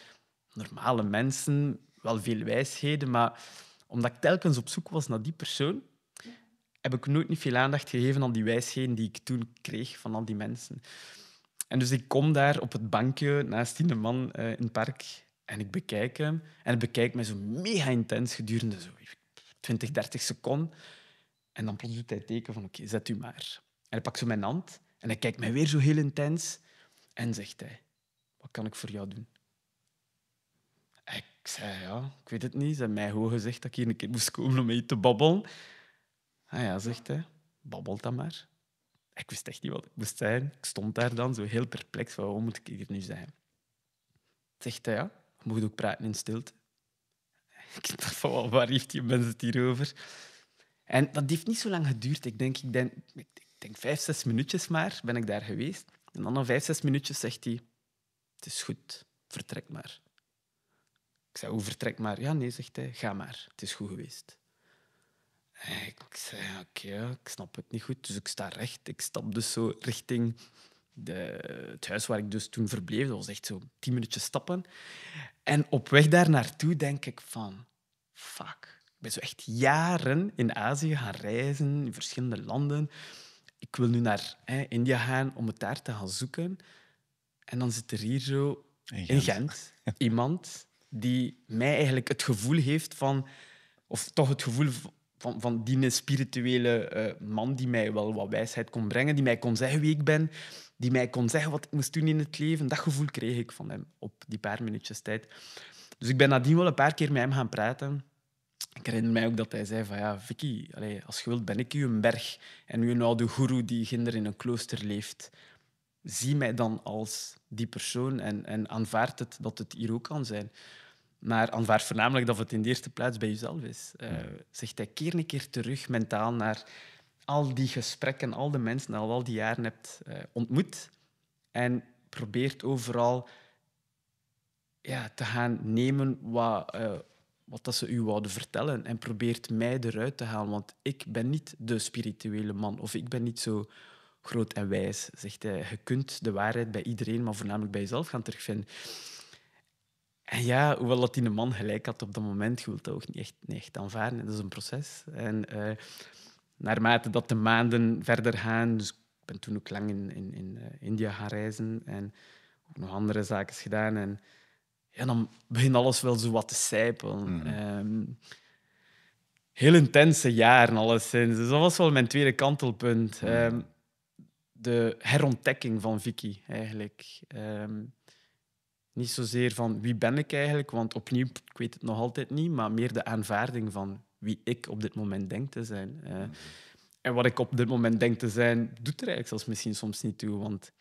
normale mensen, wel veel wijsheden, maar omdat ik telkens op zoek was naar die persoon, heb ik nooit niet veel aandacht gegeven aan die wijsheden die ik toen kreeg van al die mensen. En dus ik kom daar op het bankje naast die man eh, in het park en ik bekijk hem. En hij bekijkt mij zo mega intens gedurende zo 20, 30 seconden. En dan plots doet hij teken van oké, zet u maar. En hij pakt zo mijn hand en hij kijkt mij weer zo heel intens en zegt hij, wat kan ik voor jou doen? Ik zei, ja, ik weet het niet. Ze hebben mij gewoon gezegd dat ik hier een keer moest komen om mee te babbelen. Ah ja, zegt hij, babbelt dan maar. Ik wist echt niet wat ik moest zijn. Ik stond daar dan zo heel perplex van, waarom moet ik hier nu zijn? Zegt hij, ja, je ook praten in stilte. Ik dacht van, waar heeft die mensen het hier over? En dat heeft niet zo lang geduurd. Ik denk, ik denk, ik denk vijf, zes minuutjes maar ben ik daar geweest. En dan na vijf, zes minuutjes zegt hij, het is goed, vertrek maar. Ik zei, hoe vertrek maar? Ja, nee, zegt hij, ga maar. Het is goed geweest. Ik zei, oké, ik snap het niet goed. Dus ik sta recht. Ik stap dus zo richting de, het huis waar ik dus toen verbleef. Dat was echt zo tien minuutjes stappen. En op weg daar naartoe denk ik van, fuck. Ik ben zo echt jaren in Azië gaan reizen, in verschillende landen. Ik wil nu naar hè, India gaan om het daar te gaan zoeken. En dan zit er hier zo in Gent iemand die mij eigenlijk het gevoel heeft van, of toch het gevoel van, van die spirituele uh, man die mij wel wat wijsheid kon brengen, die mij kon zeggen wie ik ben, die mij kon zeggen wat ik moest doen in het leven. Dat gevoel kreeg ik van hem op die paar minuutjes tijd. Dus ik ben nadien wel een paar keer met hem gaan praten. Ik herinner mij ook dat hij zei van ja, Vicky, allez, als je wilt ben ik u een berg en uw een oude guru die ginder in een klooster leeft. Zie mij dan als die persoon en, en aanvaard het dat het hier ook kan zijn. Maar aanvaard voornamelijk dat het in de eerste plaats bij jezelf is. Eh, zegt hij keer een keer terug mentaal naar al die gesprekken, al de mensen die je al die jaren hebt eh, ontmoet. En probeert overal ja, te gaan nemen wat, eh, wat dat ze u wouden vertellen. En probeert mij eruit te halen, want ik ben niet de spirituele man. Of ik ben niet zo groot en wijs, zegt hij. Je kunt de waarheid bij iedereen, maar voornamelijk bij jezelf gaan terugvinden. En ja, hoewel dat die man gelijk had op dat moment, je wilt dat ook niet echt, aanvaarden. Dat is een proces. En uh, naarmate dat de maanden verder gaan, dus ik ben toen ook lang in, in, in eh, India gaan reizen en ook nog andere zaken gedaan. En ja, dan begint alles wel zo wat te sijpelen. Mm. Ehm, heel intense jaren, alleszins. Dus dat was wel mijn tweede kantelpunt. Mm. Ehm, de herontdekking van Vicky, eigenlijk. Ehm, niet zozeer van wie ben ik eigenlijk, want opnieuw, ik weet het nog altijd niet, maar meer de aanvaarding van wie ik op dit moment denk te zijn. Eh. Mhm. en wat ik op dit moment denk te zijn, doet er eigenlijk zelfs misschien soms niet toe, want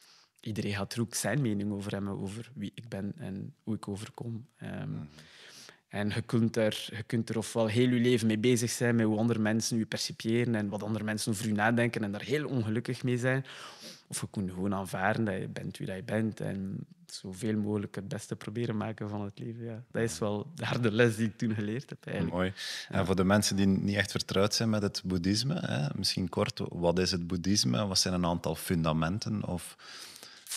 iedereen gaat er ook zijn mening over hebben, over wie ik ben en hoe ik overkom. Ehm. Mhm. en je kunt, er, je kunt er ofwel heel je leven mee bezig zijn, met hoe andere mensen je percipiëren en wat andere mensen over je nadenken en daar heel ongelukkig mee zijn. Of je kunt gewoon aanvaarden dat je bent wie dat je bent en zoveel mogelijk het beste proberen maken van het leven. Ja. Dat is wel de harde les die ik toen geleerd heb. Eigenlijk. Mooi. En voor de mensen die niet echt vertrouwd zijn met het boeddhisme, hè, misschien kort, wat is het boeddhisme? Wat zijn een aantal fundamenten of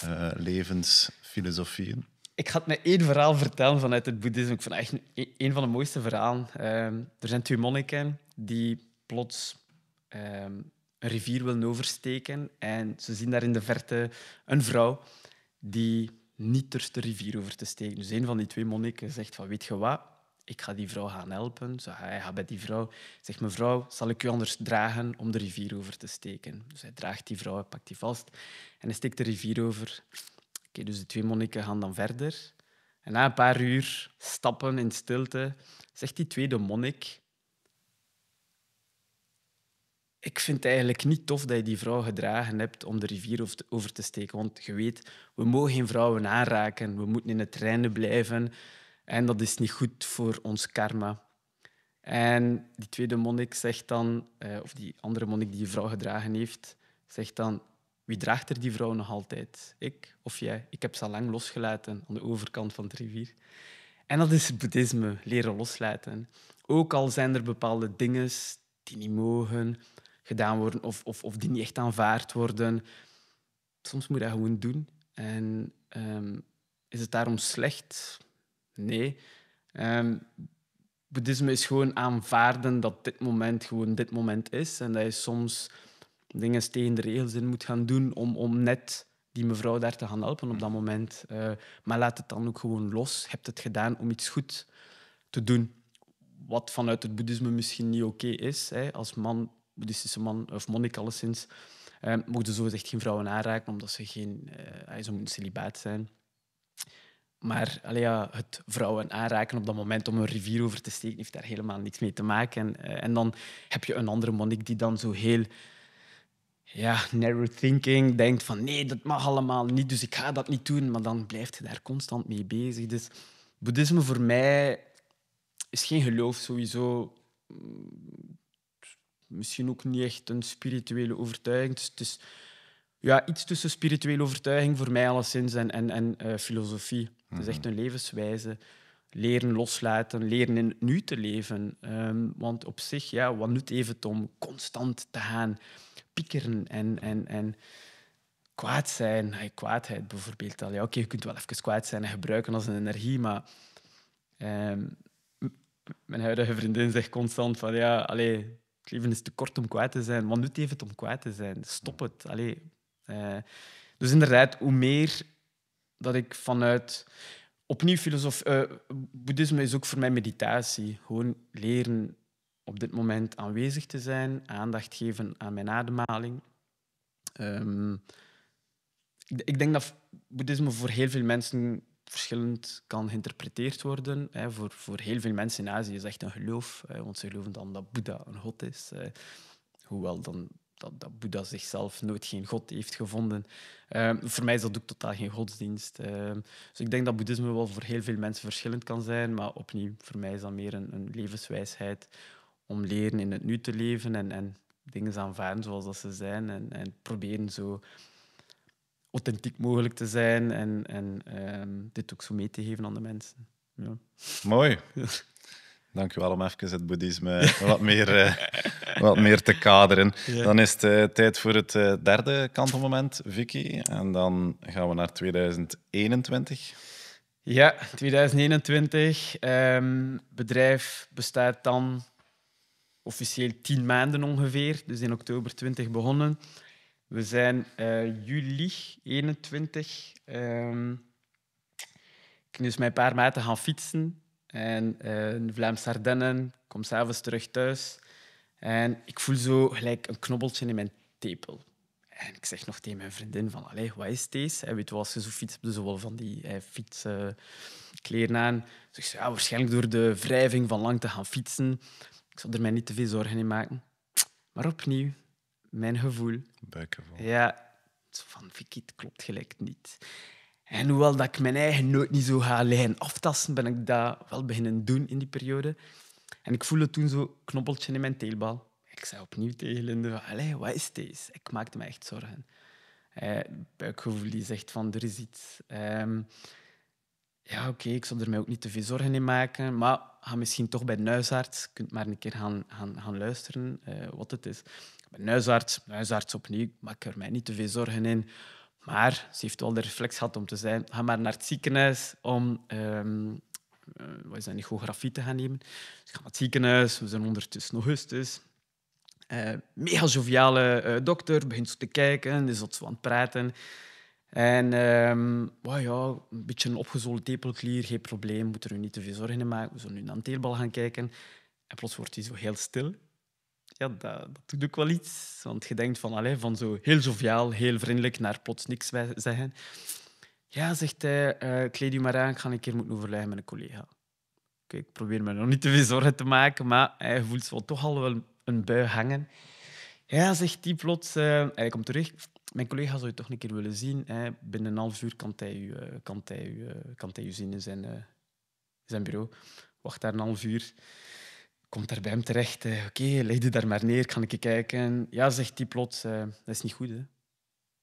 eh, levensfilosofieën? Ik had mij één verhaal vertellen vanuit het boeddhisme. Ik vond het echt een, e-, van de mooiste verhalen. Ehm, er zijn twee monniken die plots ehm, een rivier willen oversteken. En ze zien daar in de verte een vrouw die niet door de rivier over te steken. Dus een van die twee monniken zegt van, weet je wat, ik ga die vrouw gaan helpen. Zo, hij gaat bij die vrouw, zegt mevrouw, zal ik u anders dragen om de rivier over te steken? Dus hij draagt die vrouw, pakt die vast en hij steekt de rivier over. Oké, dus de twee monniken gaan dan verder. En na een paar uur stappen in stilte, zegt die tweede monnik, ik vind het eigenlijk niet tof dat je die vrouw gedragen hebt om de rivier over te steken. Want je weet, we mogen geen vrouwen aanraken. We moeten in het reine blijven. En dat is niet goed voor ons karma. En die tweede monnik zegt dan, eh, of die andere monnik die die vrouw gedragen heeft, zegt dan: Wie draagt er die vrouw nog altijd? Ik of jij? Ik heb ze al lang losgelaten aan de overkant van de rivier. En dat is het boeddhisme, leren loslaten. Ook al zijn er bepaalde dingen die niet mogen, gedaan worden of, of, of die niet echt aanvaard worden. Soms moet je dat gewoon doen. En ehm, is het daarom slecht? Nee. Ehm, boeddhisme is gewoon aanvaarden dat dit moment gewoon dit moment is. En dat je soms dingen tegen de regels in moet gaan doen om, om net die mevrouw daar te gaan helpen op dat moment. Eh, maar laat het dan ook gewoon los. Je hebt het gedaan om iets goed te doen. Wat vanuit het boeddhisme misschien niet oké is. Hè. Als man boeddhistische man of monnik alleszins, mocht eh, mochten zo echt geen vrouwen aanraken omdat ze geen eh, celibaat zijn. Maar allee, ja, het vrouwen aanraken op dat moment om een rivier over te steken, heeft daar helemaal niks mee te maken. En, eh, en dan heb je een andere monnik die dan zo heel ja, narrow thinking denkt van nee, dat mag allemaal niet, dus ik ga dat niet doen. Maar dan blijft hij daar constant mee bezig. Dus boeddhisme voor mij is geen geloof sowieso. Mm, misschien ook niet echt een spirituele overtuiging. Dus het is ja, iets tussen spirituele overtuiging voor mij alleszins en, en, en eh, filosofie. Het is mhm. echt een levenswijze. Leren loslaten, leren in het nu te leven. Ehm, want op zich, ja, wat nut even om constant te gaan piekeren en, en, en kwaad zijn? kwaadheid bijvoorbeeld al. Ja, Oké, je kunt wel even kwaad zijn en gebruiken als een energie, maar... Ehm, mijn huidige vriendin zegt constant van ja, allee, Leven is te kort om kwijt te zijn. Wat nu even het om kwijt te zijn? Stop het. Allee. Eh. dus inderdaad, hoe meer dat ik vanuit... Opnieuw, filosof, eh, boeddhisme is ook voor mij meditatie. Gewoon leren op dit moment aanwezig te zijn, aandacht geven aan mijn ademhaling. Ehm, ik, denk dat boeddhisme voor heel veel mensen verschillend kan geïnterpreteerd worden. Hè. Voor, voor heel veel mensen in Azië is echt een geloof, want ze geloven dan dat Boeddha een god is. Hoewel dan dat, dat Boeddha zichzelf nooit geen god heeft gevonden. Ehm, voor mij is dat ook totaal geen godsdienst. Ehm. dus ik denk dat boeddhisme wel voor heel veel mensen verschillend kan zijn, maar opnieuw, voor mij is dat meer een, een levenswijsheid om leren in het nu te leven en, en dingen aanvaarden zoals ze zijn en, en proberen zo authentiek mogelijk te zijn en, en ehm, dit ook zo mee te geven aan de mensen. Ja. Mooi. Dankjewel om even het boeddhisme wat meer, eh, wat meer te kaderen. Dan is het eh, tijd voor het uh, derde kantelmoment, Vicky. En dan gaan we naar 2021. Ja, 2021. Um, ehm, bedrijf bestaat dan officieel tien maanden ongeveer. Dus in oktober 20 begonnen. We zijn eh, juli 21. Um, ehm, ik ben met een paar maten gaan fietsen. En uh, in Vlaamse kom s'avonds terug thuis. En ik voel zo gelijk een knobbeltje in mijn tepel. En ik zeg nog tegen mijn vriendin van, allee, wat is deze? Hij weet wel, als je zo fiets, dus wel van die eh, fietskleren aan. Dus ik zeg, waarschijnlijk door de wrijving van lang te gaan fietsen. Ik zal er mij niet te veel zorgen in maken. Maar opnieuw, mijn gevoel. Buikgevoel. Ja, van Vicky, het klopt gelijk niet. En hoewel dat ik mijn eigen nooit niet zo ga liggen aftasten, ben ik dat wel beginnen doen in die periode. En ik voelde toen zo'n knoppeltje in mijn teelbal. Ik zei opnieuw tegen Linde, Allee, wat is deze? Ik maakte me echt zorgen. Eh, buikgevoel die zegt van, er is iets. Ehm, ja, oké, ik zal er mij ook niet te veel zorgen in maken, maar ga misschien toch bij de huisarts. Je kunt maar een keer gaan, gaan, gaan luisteren eh, wat het is een huisarts, opnieuw, ik maak er mij niet te veel zorgen in. Maar ze heeft wel de reflex gehad om te zijn, ga maar naar het ziekenhuis om um, wat is dat, echografie te gaan nemen. Ze gaan naar het ziekenhuis, we zijn ondertussen augustus. Eh, mega joviale eh, dokter, begint zo te kijken, is wat aan het praten. En um, ja, een beetje een opgezwollen tepelklier, geen probleem, moet er u niet te veel zorgen in maken. We zullen nu naar een teerbal gaan kijken. En plots wordt hij zo heel stil ja, dat, doet ook wel iets. Want je denkt van, allez, van zo heel joviaal, heel vriendelijk naar plots niks zeggen. Ja, zegt hij, uh, eh, kleed u maar aan, ik ga een keer moeten overleggen met een collega. Kijk, ik probeer me nog niet te veel zorgen te maken, maar hij voelt wel toch al wel een bui hangen. Ja, zegt hij plots, eh, hij komt terug. Mijn collega zou je toch een keer willen zien. Hè. Binnen een half uur kan hij u, eh, kan hij u, kan hij u zien in zijn, zijn bureau. Wacht daar een half uur komt daar bij hem terecht. Eh, oké, leg je daar maar neer, kan ik kijken. Ja, zegt die plots, eh, dat is niet goed. Hè?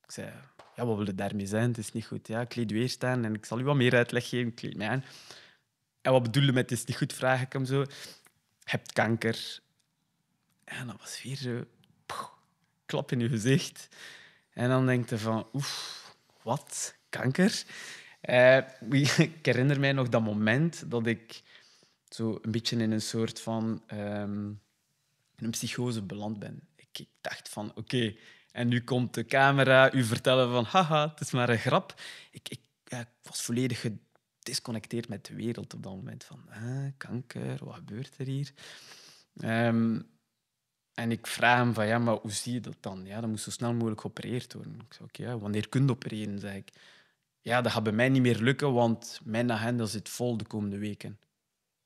Ik zei, ja, wat wil je daarmee zijn? Het is niet goed. Ja, kleed u eerst aan en ik zal u wat meer uitleg geven. Ik kleed mij aan. En wat bedoel je met het is niet goed, vraag ik hem zo. Hebt kanker. En dat was weer zo... klap in je gezicht. En dan denkt hij van, oef, wat? Kanker? Eh, ik herinner mij nog dat moment dat ik zo een beetje in een soort van ehm, een psychose beland ben. Ik, ik dacht van, oké, en nu komt de camera u vertellen van, haha, het is maar een grap. Ik, ik, was volledig gedisconnecteerd met de wereld op dat moment. Van, ah, kanker, wat gebeurt er hier? Ehm, en ik vraag hem van, ja, maar hoe zie je dat dan? Ja, dat moet zo snel mogelijk geopereerd worden. Ik zeg oké, wanneer kun je opereren? Zeg ik. Ja, dat gaat bij mij niet meer lukken, want mijn agenda zit vol de komende weken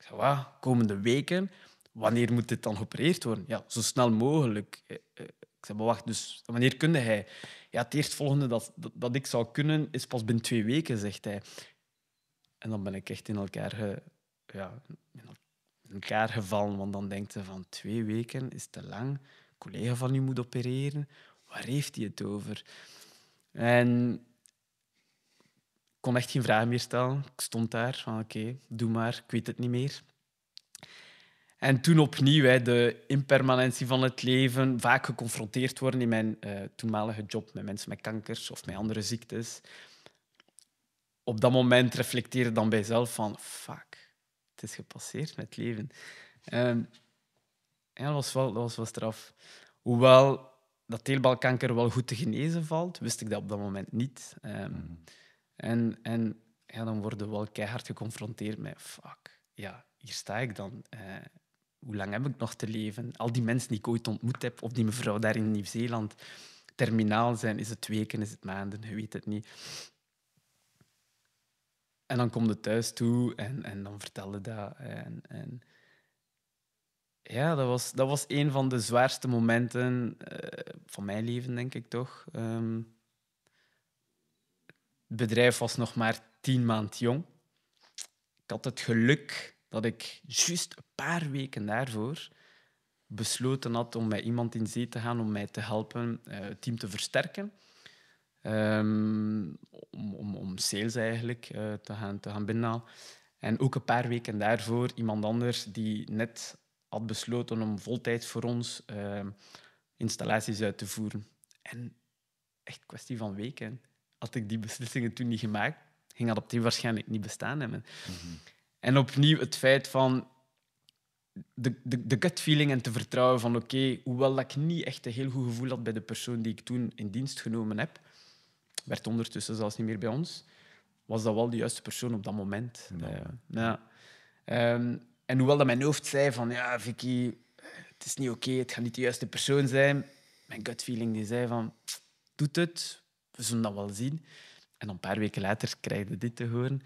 zei, de komende weken, wanneer moet dit dan geopereerd worden? Ja, zo snel mogelijk. Eh, eh, ik zei, wacht, dus wanneer kunde hij? Ja, het eerstvolgende dat, dat, dat ik zou kunnen is pas binnen twee weken, zegt hij. En dan ben ik echt in elkaar, ge, ja, in elkaar gevallen, want dan denkt ze van twee weken is te lang. Een collega van u moet opereren. Waar heeft hij het over? En kon echt geen vragen meer stellen. Ik stond daar van oké, doe maar, ik weet het niet meer. En toen opnieuw hè, de impermanentie van het leven, vaak geconfronteerd worden in mijn eh, toenmalige job met mensen met kankers of met andere ziektes. Op dat moment reflecteerde dan bij van fuck, het is gepasseerd met het leven. Ehm, dat was wel, dat was straf. Hoewel dat teelbalkanker wel goed te genezen valt, wist ik dat op dat moment niet. Ehm, mhm. En, en ja, dan worden we wel keihard geconfronteerd met: fuck, ja, hier sta ik dan. Eh, hoe lang heb ik nog te leven? Al die mensen die ik ooit ontmoet heb, of die mevrouw daar in Nieuw-Zeeland terminaal zijn, is het weken, is het maanden, je weet het niet. En dan kom je thuis toe en, en dan vertelde dat. En, en ja, dat was, dat was een van de zwaarste momenten eh, van mijn leven, denk ik toch. Ehm, het bedrijf was nog maar tien maand jong. Ik had het geluk dat ik juist een paar weken daarvoor besloten had om met iemand in zee te gaan om mij te helpen eh, het team te versterken. Ehm, om, om, om, sales eigenlijk eh, te, gaan, te gaan binnenhalen. En ook een paar weken daarvoor iemand anders die net had besloten om tijd voor ons eh, installaties uit te voeren. En echt kwestie van weken had ik die beslissingen toen niet gemaakt, ging op die waarschijnlijk niet bestaan hebben. Mhm. En opnieuw het feit van de, de, de gut feeling en te vertrouwen van oké, hoewel dat ik niet echt een heel goed gevoel had bij de persoon die ik toen in dienst genomen heb, werd ondertussen zelfs niet meer bij ons, was dat wel de juiste persoon op dat moment. ja. Eh, ehm, en hoewel dat mijn hoofd zei van ja, Vicky, het is niet oké, het gaat niet de juiste persoon zijn, mijn gut feeling die zei van doet het, we zullen dat wel zien. En een paar weken later krijg je dit te horen.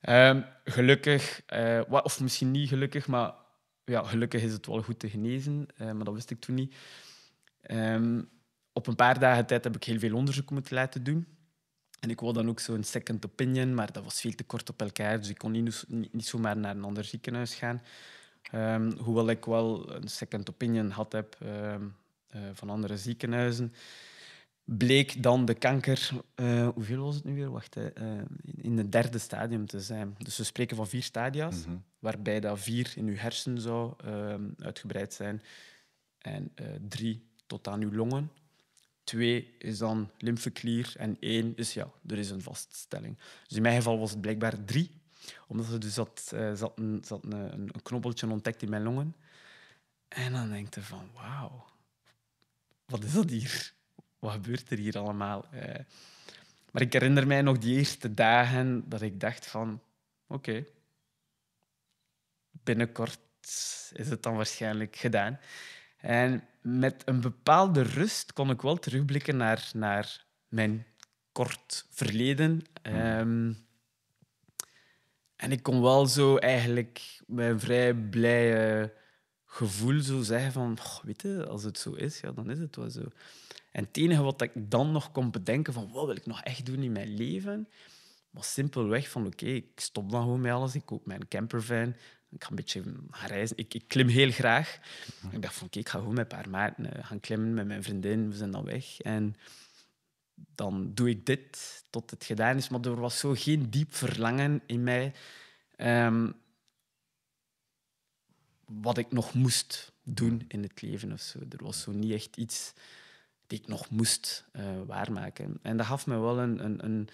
Ehm, gelukkig, eh, of misschien niet gelukkig, maar ja, gelukkig is het wel goed te genezen. Eh, maar dat wist ik toen niet. Ehm, op een paar dagen tijd heb ik heel veel onderzoek moeten laten doen. En ik wou dan ook zo'n second opinion, maar dat was veel te kort op elkaar. Dus ik kon niet, niet, niet zomaar naar een ander ziekenhuis gaan. Ehm, hoewel ik wel een second opinion had heb, eh, van andere ziekenhuizen bleek dan de kanker, eh, hoeveel was het nu weer? Wacht, eh, eh, in het derde stadium te zijn. Dus we spreken van vier stadia's, mhm. waarbij dat vier in uw hersen zou ehm, uitgebreid zijn en drie tot aan uw longen. Twee is dan lymfeklier en één is ja, er is een vaststelling. Dus in mijn geval was het blijkbaar drie, omdat ze dus zat, zat, een, zat een, een knobbeltje ontdekt in mijn longen. En dan denk je van, wauw, wat is dat hier? wat gebeurt er hier allemaal? Eh, maar ik herinner mij nog die eerste dagen dat ik dacht van, oké, binnenkort is het dan waarschijnlijk gedaan. En met een bepaalde rust kon ik wel terugblikken naar, naar mijn kort verleden. Ehm, en ik kon wel zo eigenlijk met een vrij blij gevoel zo zeggen van, weet je, als het zo is, ja, dan is het wel zo. En het enige wat ik dan nog kon bedenken van wat wil ik nog echt doen in mijn leven, was simpelweg van oké, ik stop dan gewoon met alles. Ik koop mijn campervan. Ik ga een beetje reizen. Ik, ik klim heel graag. Mhm. ik dacht van oké, ik ga gewoon met een paar maanden eh, gaan klimmen met mijn vriendin. We zijn dan weg. En dan doe ik dit tot het gedaan is. Maar er was zo geen diep verlangen in mij. Ehm, wat ik nog moest doen in het leven of zo. Er was zo niet echt iets die ik nog moest eh, waarmaken. En dat gaf me wel een, een, een,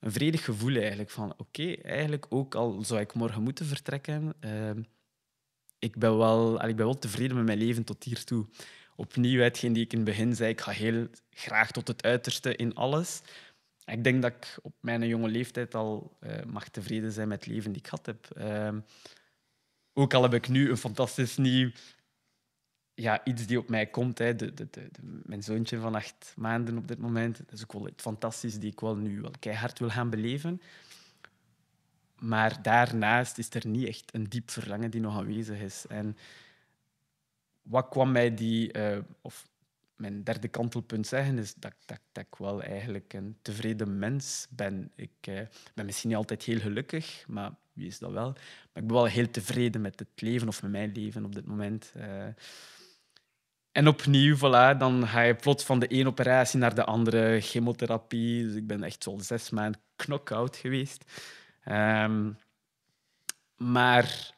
een vredig gevoel eigenlijk van oké, eigenlijk ook al zou ik morgen moeten vertrekken, ehm, ik, ben wel, ik ben wel tevreden met mijn leven tot hiertoe. Opnieuw, hetgeen die ik in het begin zei, ik ga heel graag tot het uiterste in alles. Ik denk dat ik op mijn jonge leeftijd al eh, mag tevreden zijn met het leven die ik had heb. Ehm, ook al heb ik nu een fantastisch nieuw ja, iets die op mij komt. Hè. De, de, de, mijn zoontje van acht maanden op dit moment. Dat is ook wel fantastisch, die ik wel nu wel keihard wil gaan beleven. Maar daarnaast is er niet echt een diep verlangen die nog aanwezig is. En wat kwam mij die, eh, of mijn derde kantelpunt zeggen, is dat, dat, dat ik wel eigenlijk een tevreden mens ben. Ik eh, ben misschien niet altijd heel gelukkig, maar wie is dat wel? Maar ik ben wel heel tevreden met het leven of met mijn leven op dit moment. Eh. En opnieuw, voilà, dan ga je plots van de ene operatie naar de andere, chemotherapie. Dus ik ben echt zo zes maanden knock geweest. Ehm, maar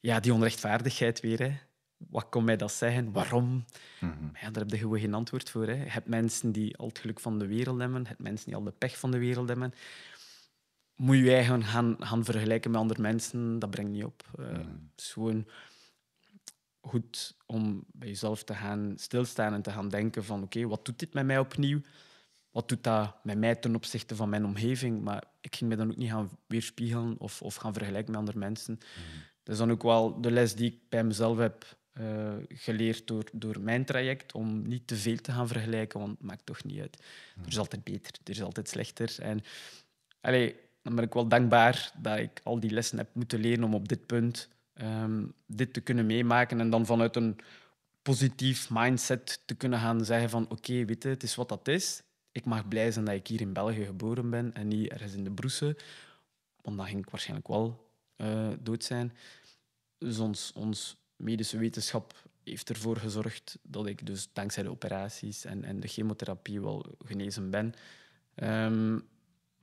ja, die onrechtvaardigheid weer, wat kon mij dat zeggen? Waarom? Mm daar heb je gewoon geen antwoord voor. Hè. Je hebt mensen die al het geluk van de wereld hebben, je hebt mensen die al de pech van de wereld hebben. Moet je eigen gaan, vergelijken met andere mensen, dat brengt niet op. Uh, is gewoon goed om bij jezelf te gaan stilstaan en te gaan denken van oké, wat doet dit met mij opnieuw? Wat doet dat met mij ten opzichte van mijn omgeving? Maar ik ging me dan ook niet gaan weerspiegelen of, of gaan vergelijken met andere mensen. Mhm. Dat is dan ook wel de les die ik bij mezelf heb eh, geleerd door, door mijn traject, om niet te veel te gaan vergelijken, want het maakt toch niet uit. Mhm. Er is altijd beter, er is altijd slechter. En allee, dan ben ik wel dankbaar dat ik al die lessen heb moeten leren om op dit punt Ehm, dit te kunnen meemaken en dan vanuit een positief mindset te kunnen gaan zeggen van oké, okay, weet je, het is wat dat is. Ik mag blij zijn dat ik hier in België geboren ben en niet ergens in de Broesen, want dan ging ik waarschijnlijk wel eh, dood zijn. Dus ons, ons medische wetenschap heeft ervoor gezorgd dat ik dus dankzij de operaties en, en de chemotherapie wel genezen ben. Ehm,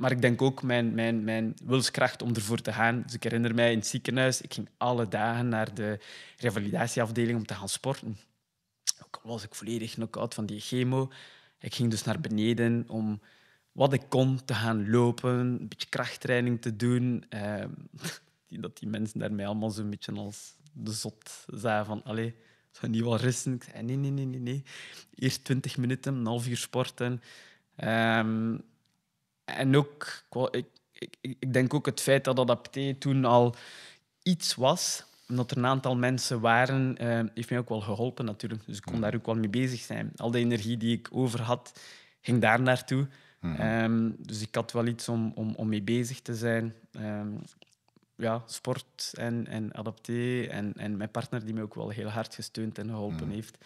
maar ik denk ook mijn, mijn, mijn wilskracht om ervoor te gaan. Dus ik herinner mij in het ziekenhuis, ik ging alle dagen naar de revalidatieafdeling om te gaan sporten. Ook al was ik volledig knock-out van die chemo. Ik ging dus naar beneden om wat ik kon te gaan lopen, een beetje krachttraining te doen. Ehm, dat die mensen mij allemaal zo'n beetje als de zot zagen van... Allee, zou niet wel rusten? Ik zei, nee, nee, nee, nee. nee. Eerst twintig minuten, een half uur sporten. Um, en ook, ik, ik, ik, denk ook het feit dat adapté toen al iets was, omdat er een aantal mensen waren, uh, heeft mij ook wel geholpen natuurlijk. Dus ik kon mm. daar ook wel mee bezig zijn. Al de energie die ik over had, ging daar naartoe. Mm-hmm. Ehm, dus ik had wel iets om, om, om mee bezig te zijn. Ehm, ja, sport en, en adapté en, en mijn partner die mij ook wel heel hard gesteund en geholpen mm. heeft.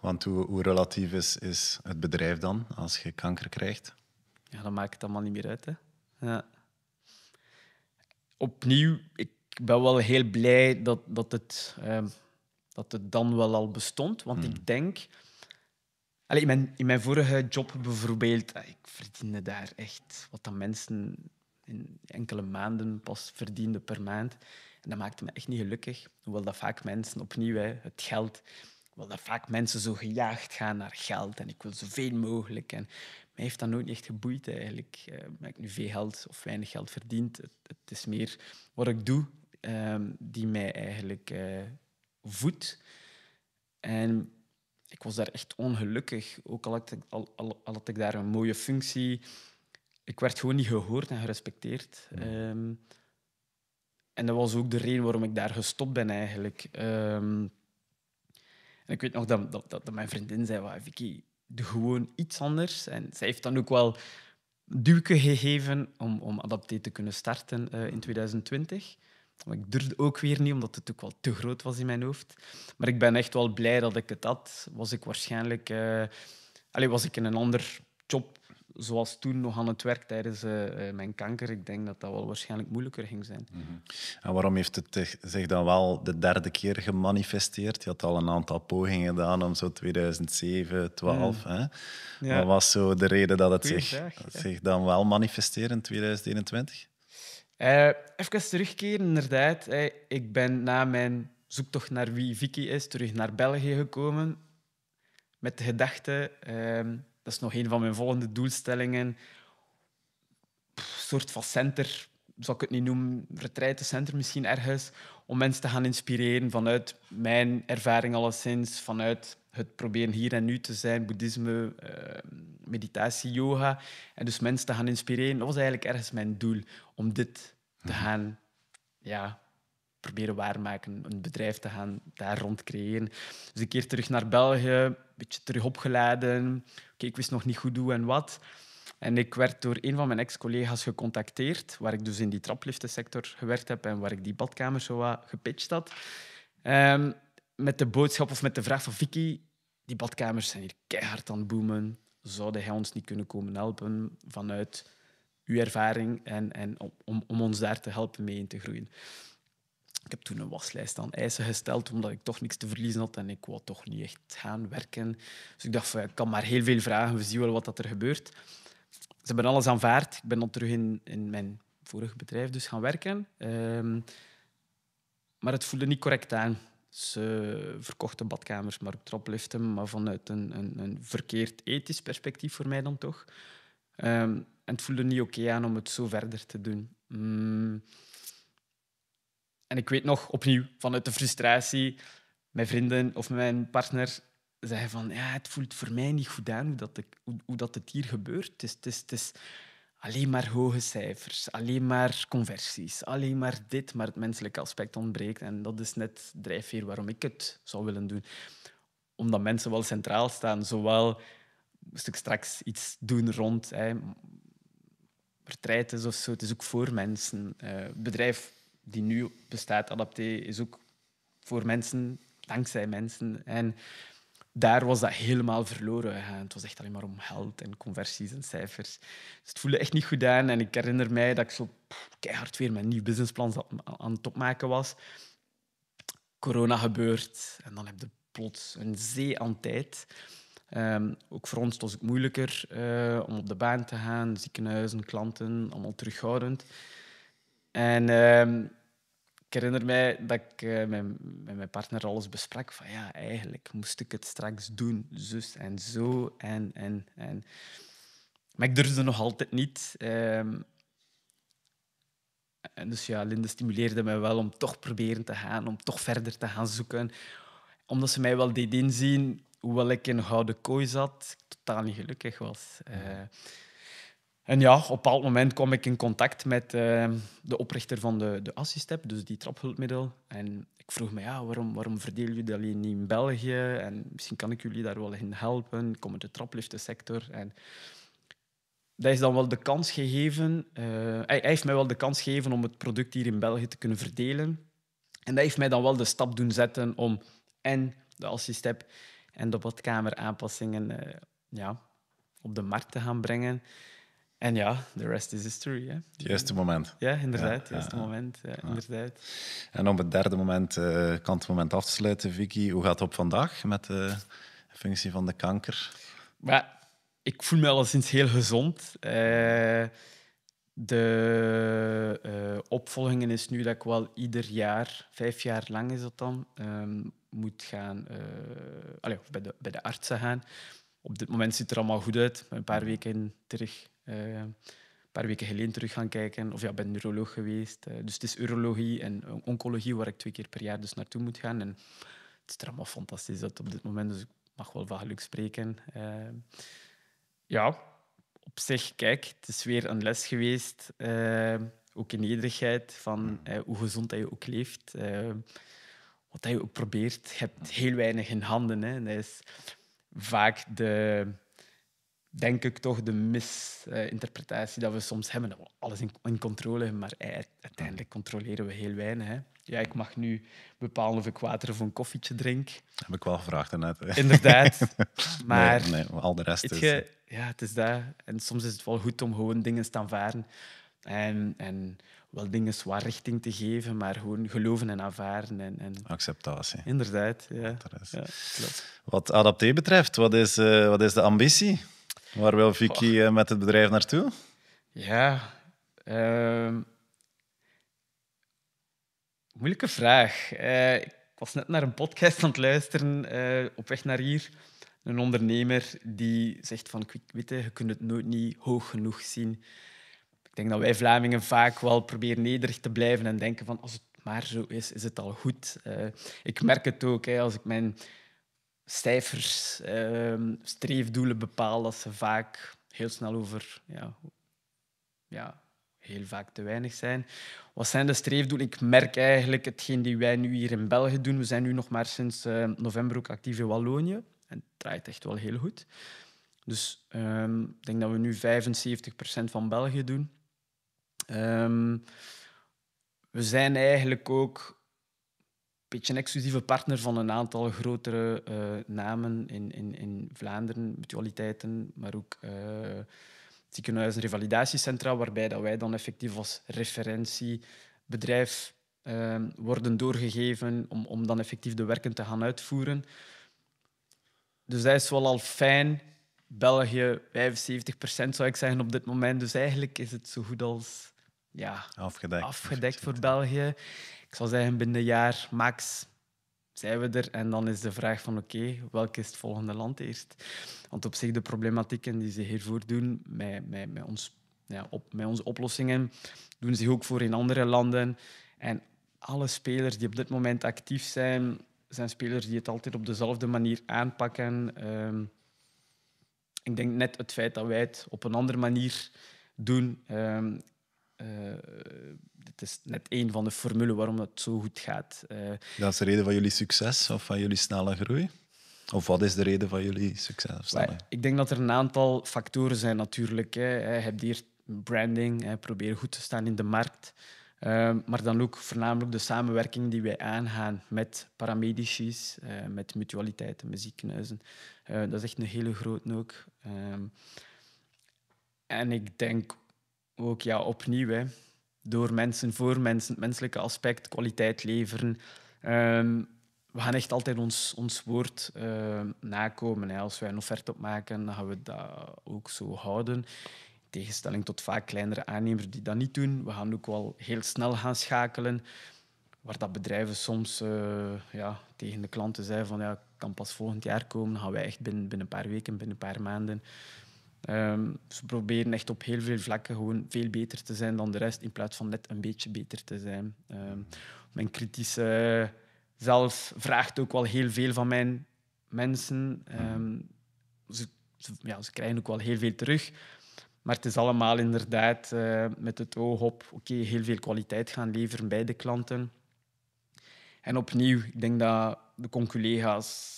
Want hoe, hoe relatief is, is het bedrijf dan als je kanker krijgt? ja, dan maakt het allemaal niet meer uit. Hè. Ja. Opnieuw, ik ben wel heel blij dat, dat, het, ehm, dat het dan wel al bestond. Want ik hmm. denk... Allee, in, mijn, in mijn vorige job bijvoorbeeld, eh, ik verdiende daar echt wat dan mensen in enkele maanden pas verdienden per maand. En dat maakte me echt niet gelukkig. Hoewel dat vaak mensen, opnieuw, het geld... Hoewel dat vaak mensen zo gejaagd gaan naar geld en ik wil zoveel mogelijk. En, mij heeft dat nooit echt geboeid eigenlijk. Uh, heb ik nu veel geld of weinig geld verdiend? Het, het is meer wat ik doe ehm, die mij eigenlijk eh, voedt. En ik was daar echt ongelukkig, ook al had, ik, al, al, ik daar een mooie functie. Ik werd gewoon niet gehoord en gerespecteerd. Hmm. Ehm, en dat was ook de reden waarom ik daar gestopt ben eigenlijk. Ehm, en ik weet nog dat, dat, dat mijn vriendin zei, Vicky, gewoon iets anders. En zij heeft dan ook wel duwke gegeven om, om Adapté te kunnen starten eh, in 2020. Maar ik durfde ook weer niet, omdat het ook wel te groot was in mijn hoofd. Maar ik ben echt wel blij dat ik het had. Was ik waarschijnlijk... Uh, was ik in een ander job zoals toen nog aan het werk tijdens eh, eh, mijn kanker, ik denk dat dat wel waarschijnlijk moeilijker ging zijn. Mhm. En waarom heeft het zich dan wel de derde keer gemanifesteerd? Je had al een aantal pogingen gedaan om zo 2007, 12. Mhm. Hè? Wat was zo de reden dat het zich, zich dan wel manifesteerde in 2021? Eh, even terugkeren, inderdaad. ik ben na mijn zoektocht naar wie Vicky is terug naar België gekomen. Met de gedachte, ehm, dat is nog een van mijn volgende doelstellingen. Een soort van center, zal ik het niet noemen, retraitecenter misschien ergens, om mensen te gaan inspireren vanuit mijn ervaring alleszins, vanuit het proberen hier en nu te zijn, boeddhisme, eh, meditatie, yoga. En dus mensen te gaan inspireren, dat was eigenlijk ergens mijn doel, om dit te mhm. gaan ja, proberen waarmaken, een bedrijf te gaan daar rond creëren. Dus een keer terug naar België, een beetje terug opgeladen. Oké, ik wist nog niet goed hoe en wat. En ik werd door een van mijn ex-collega's gecontacteerd, waar ik dus in die trapliftensector gewerkt heb en waar ik die badkamer zo wat gepitcht had. Ehm, met de boodschap of met de vraag van Vicky, die badkamers zijn hier keihard aan het boomen. Zouden hij ons niet kunnen komen helpen vanuit uw ervaring en, en om, om ons daar te helpen mee in te groeien? Ik heb toen een waslijst aan eisen gesteld, omdat ik toch niks te verliezen had en ik wou toch niet echt gaan werken. Dus ik dacht, van, ik kan maar heel veel vragen, we zien wel wat dat er gebeurt. Ze hebben alles aanvaard. Ik ben dan terug in, in mijn vorige bedrijf dus gaan werken. Ehm, maar het voelde niet correct aan. Ze verkochten badkamers, maar ook hem. maar vanuit een, een, een, verkeerd ethisch perspectief voor mij dan toch. Ehm, en het voelde niet oké aan om het zo verder te doen. Mm. En ik weet nog opnieuw vanuit de frustratie, mijn vrienden of mijn partner zeggen van ja, het voelt voor mij niet goed aan hoe dat, het hier gebeurt. Het is, het, is, alleen maar hoge cijfers, alleen maar conversies, alleen maar dit, maar het menselijke aspect ontbreekt. En dat is net drijfveer waarom ik het zou willen doen. Omdat mensen wel centraal staan, zowel moest ik straks iets doen rond hè, of zo. Het is ook voor mensen. Uh, bedrijf die nu bestaat, Adapté, is ook voor mensen, dankzij mensen. En daar was dat helemaal verloren Het was echt alleen maar om geld en conversies en cijfers. Dus het voelde echt niet goed aan. En ik herinner mij dat ik zo keihard weer mijn nieuw businessplan aan het opmaken was. Corona gebeurt en dan heb je plots een zee aan tijd. Ehm, ook voor ons was het moeilijker eh, om op de baan te gaan. Ziekenhuizen, klanten, allemaal terughoudend. En ehm, ik herinner mij dat ik eh, met mijn partner alles besprak. Van ja, eigenlijk moest ik het straks doen, zus en zo. En, en, en. Maar ik durfde nog altijd niet. Ehm, en dus ja, Linde stimuleerde mij wel om toch proberen te gaan, om toch verder te gaan zoeken. Omdat ze mij wel deed inzien, hoewel ik in een gouden kooi zat, ik totaal niet gelukkig was. Eh, en ja, op een bepaald moment kwam ik in contact met ehm, de oprichter van de, de Assistep, dus die traphulpmiddel. En ik vroeg me, ja, waarom, waarom verdelen jullie dat niet in België? En misschien kan ik jullie daar wel in helpen. Ik kom uit de trapliftensector. En dat is dan wel de kans gegeven. Eh, hij, heeft mij wel de kans gegeven om het product hier in België te kunnen verdelen. En dat heeft mij dan wel de stap doen zetten om en de Assistep en de badkameraanpassingen, eh, ja, op de markt te gaan brengen. En ja, the rest is history. Hè. Het juiste moment. Ja, inderdaad. Het moment. Ja, inderdaad. En om het derde moment, uh, moment af te sluiten, Vicky, hoe gaat het op vandaag met de functie van de kanker? Maar, ik voel me sinds heel gezond. Uh, de eh, opvolgingen is nu dat ik wel ieder jaar, vijf jaar lang is dat dan, ehm, moet gaan, uh, bij, de, bij de artsen gaan. Op dit moment ziet het er allemaal goed uit. Een paar weken terug eh, een paar weken geleden terug gaan kijken. Of ja, ik ben neuroloog geweest. Eh, dus het is urologie en oncologie waar ik twee keer per jaar dus naartoe moet gaan. En het is er fantastisch dat op dit moment. Dus ik mag wel van geluk spreken. Eh, ja, op zich, kijk, het is weer een les geweest. ook in nederigheid van hmm. hoe gezond dat je ook leeft wat je ook probeert. Je hebt heel weinig in handen. Hè. En dat is vaak de, denk ik toch de misinterpretatie dat we soms hebben. Dat we alles in, controle hebben, maar eh, uiteindelijk controleren we heel weinig. Hè. Ja, ik mag nu bepalen of ik water of een koffietje drink. heb ik wel gevraagd daarnet. Inderdaad. Maar nee, al de rest is... Eh, ja, het is dat. En soms is het wel goed om gewoon dingen te aanvaren. En, en wel dingen zwaar richting te geven, maar gewoon geloven en aanvaarden. En, en... Acceptatie. Inderdaad, ja. Wat adapté betreft, wat is, eh, wat is de ambitie? Waar wil Vicky eh, met het bedrijf naartoe? Ja, ehm, moeilijke vraag. Eh, ik was net naar een podcast aan het luisteren eh, op weg naar hier. Een ondernemer die zegt van, weet je, je kunt het nooit niet hoog genoeg zien. Ik denk dat wij Vlamingen vaak wel proberen nederig te blijven en denken van, als het maar zo is, is het al goed. ik merk het ook, hè, als ik mijn cijfers, um, streefdoelen bepaal, dat ze vaak heel snel over ja, ja, heel vaak te weinig zijn. Wat zijn de streefdoelen? Ik merk eigenlijk hetgeen die wij nu hier in België doen. We zijn nu nog maar sinds ehm, november ook actief in Wallonië. En het draait echt wel heel goed. Dus ehm, ik denk dat we nu 75% van België doen. we zijn eigenlijk ook beetje een exclusieve partner van een aantal grotere eh, namen in, in, in Vlaanderen, mutualiteiten, maar ook uh, ziekenhuizen, revalidatiecentra, waarbij dat wij dan effectief als referentiebedrijf ehm, worden doorgegeven om, om dan effectief de werken te gaan uitvoeren. Dus dat is wel al fijn. België 75% zou ik zeggen op dit moment. Dus eigenlijk is het zo goed als ja, afgedekt, afgedekt voor België ik zou zeggen, binnen een jaar max zijn we er. En dan is de vraag van oké, okay, welk is het volgende land eerst? Want op zich de problematieken die ze hiervoor doen met, met, met, ons, ja, op, met onze oplossingen, doen zich ook voor in andere landen. En alle spelers die op dit moment actief zijn, zijn spelers die het altijd op dezelfde manier aanpakken. Ehm, ik denk net het feit dat wij het op een andere manier doen, ehm, eh, dit het is net een van de formules waarom het zo goed gaat. Eh, dat is de reden van jullie succes of van jullie snelle groei? Of wat is de reden van jullie succes? snelle? ik denk dat er een aantal factoren zijn natuurlijk. Hè. Je hebt hier branding, hè. probeer goed te staan in de markt. Eh, maar dan ook voornamelijk de samenwerking die wij aangaan met paramedici's, met mutualiteiten, met ziekenhuizen. dat is echt een hele grote ook. Ehm, en ik denk ook ja, opnieuw, door mensen, voor mensen, het menselijke aspect, kwaliteit leveren. Ehm, we gaan echt altijd ons, ons woord eh, nakomen. Als wij een offerte opmaken, dan gaan we dat ook zo houden. In tegenstelling tot vaak kleinere aannemers die dat niet doen. We gaan ook wel heel snel gaan schakelen. Waar dat bedrijven soms eh, ja, tegen de klanten zeiden van ja, kan pas volgend jaar komen, dan gaan wij echt binnen, binnen een paar weken, binnen een paar maanden Ehm, ze proberen echt op heel veel vlakken gewoon veel beter te zijn dan de rest, in plaats van net een beetje beter te zijn. Ehm, mijn kritische zelf vraagt ook wel heel veel van mijn mensen. Ehm, hmm. ze, ja, ze krijgen ook wel heel veel terug. Maar het is allemaal inderdaad eh, met het oog op oké, heel veel kwaliteit gaan leveren bij de klanten. En opnieuw, ik denk dat de conculega's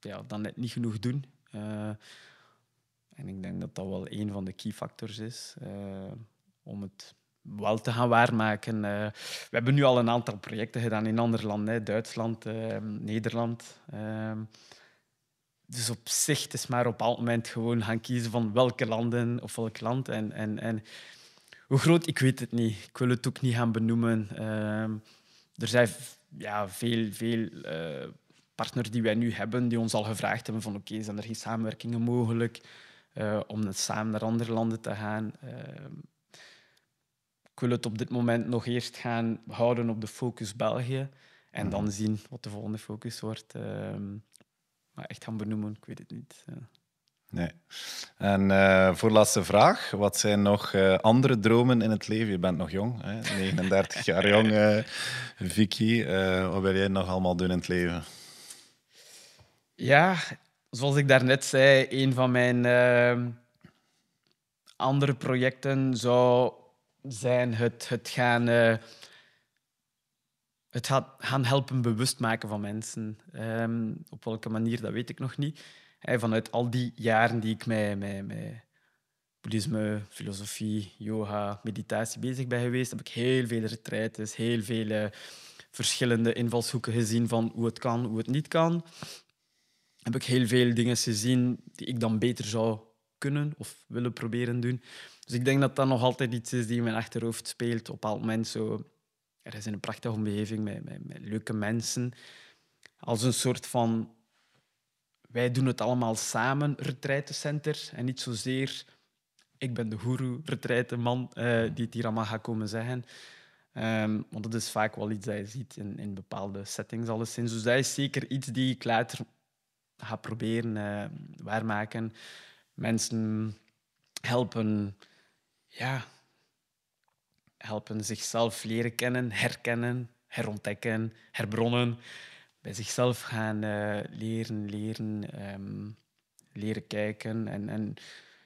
ja, dan net niet genoeg doen. Eh, en ik denk dat dat wel een van de key factors is eh, om het wel te gaan waarmaken. Eh, we hebben nu al een aantal projecten gedaan in andere landen, hè, Duitsland, eh, Nederland. Ehm, dus op zich het is maar op elk moment gewoon gaan kiezen van welke landen of welk land. En, en, en hoe groot, ik weet het niet. Ik wil het ook niet gaan benoemen. Ehm, er zijn ja, veel, veel partners die wij nu hebben, die ons al gevraagd hebben van oké, zijn er geen samenwerkingen mogelijk? Eh, om het samen naar andere landen te gaan. Uh, ik wil het op dit moment nog eerst gaan houden op de focus België en mhm. dan zien wat de volgende focus wordt. Ehm, maar echt gaan benoemen, ik weet het niet. Nee. En uh, eh, voorlaatste vraag. Wat zijn nog andere dromen in het leven? Je bent nog jong, hè? 39 jaar jong, Vicky. wat wil jij nog allemaal doen in het leven? Ja, Zoals ik daarnet zei, een van mijn ehm, andere projecten zou zijn het, het gaan. Eh, het gaan helpen bewust maken van mensen. Ehm, op welke manier, dat weet ik nog niet. Eh, vanuit al die jaren die ik met, met, met boeddhisme, filosofie, yoga, meditatie bezig ben geweest, heb ik heel veel retraites, heel veel verschillende invalshoeken gezien van hoe het kan, hoe het niet kan heb ik heel veel dingen gezien die ik dan beter zou kunnen of willen proberen doen. Dus ik denk dat dat nog altijd iets is die in mijn achterhoofd speelt. Op een moment zo, er is een prachtige omgeving met, met, leuke mensen. Als een soort van, wij doen het allemaal samen, retraitecenter. En niet zozeer, ik ben de goeroe, retraiteman, uh, eh, die het hier allemaal gaat komen zeggen. Um, want dat is vaak wel iets dat je ziet in, in bepaalde settings alleszins. Dus dat is zeker iets die ik later ga proberen eh, waarmaken. Mensen helpen, ja, helpen zichzelf leren kennen, herkennen, herontdekken, herbronnen. Bij zichzelf gaan eh, leren, leren, ehm, leren kijken en, en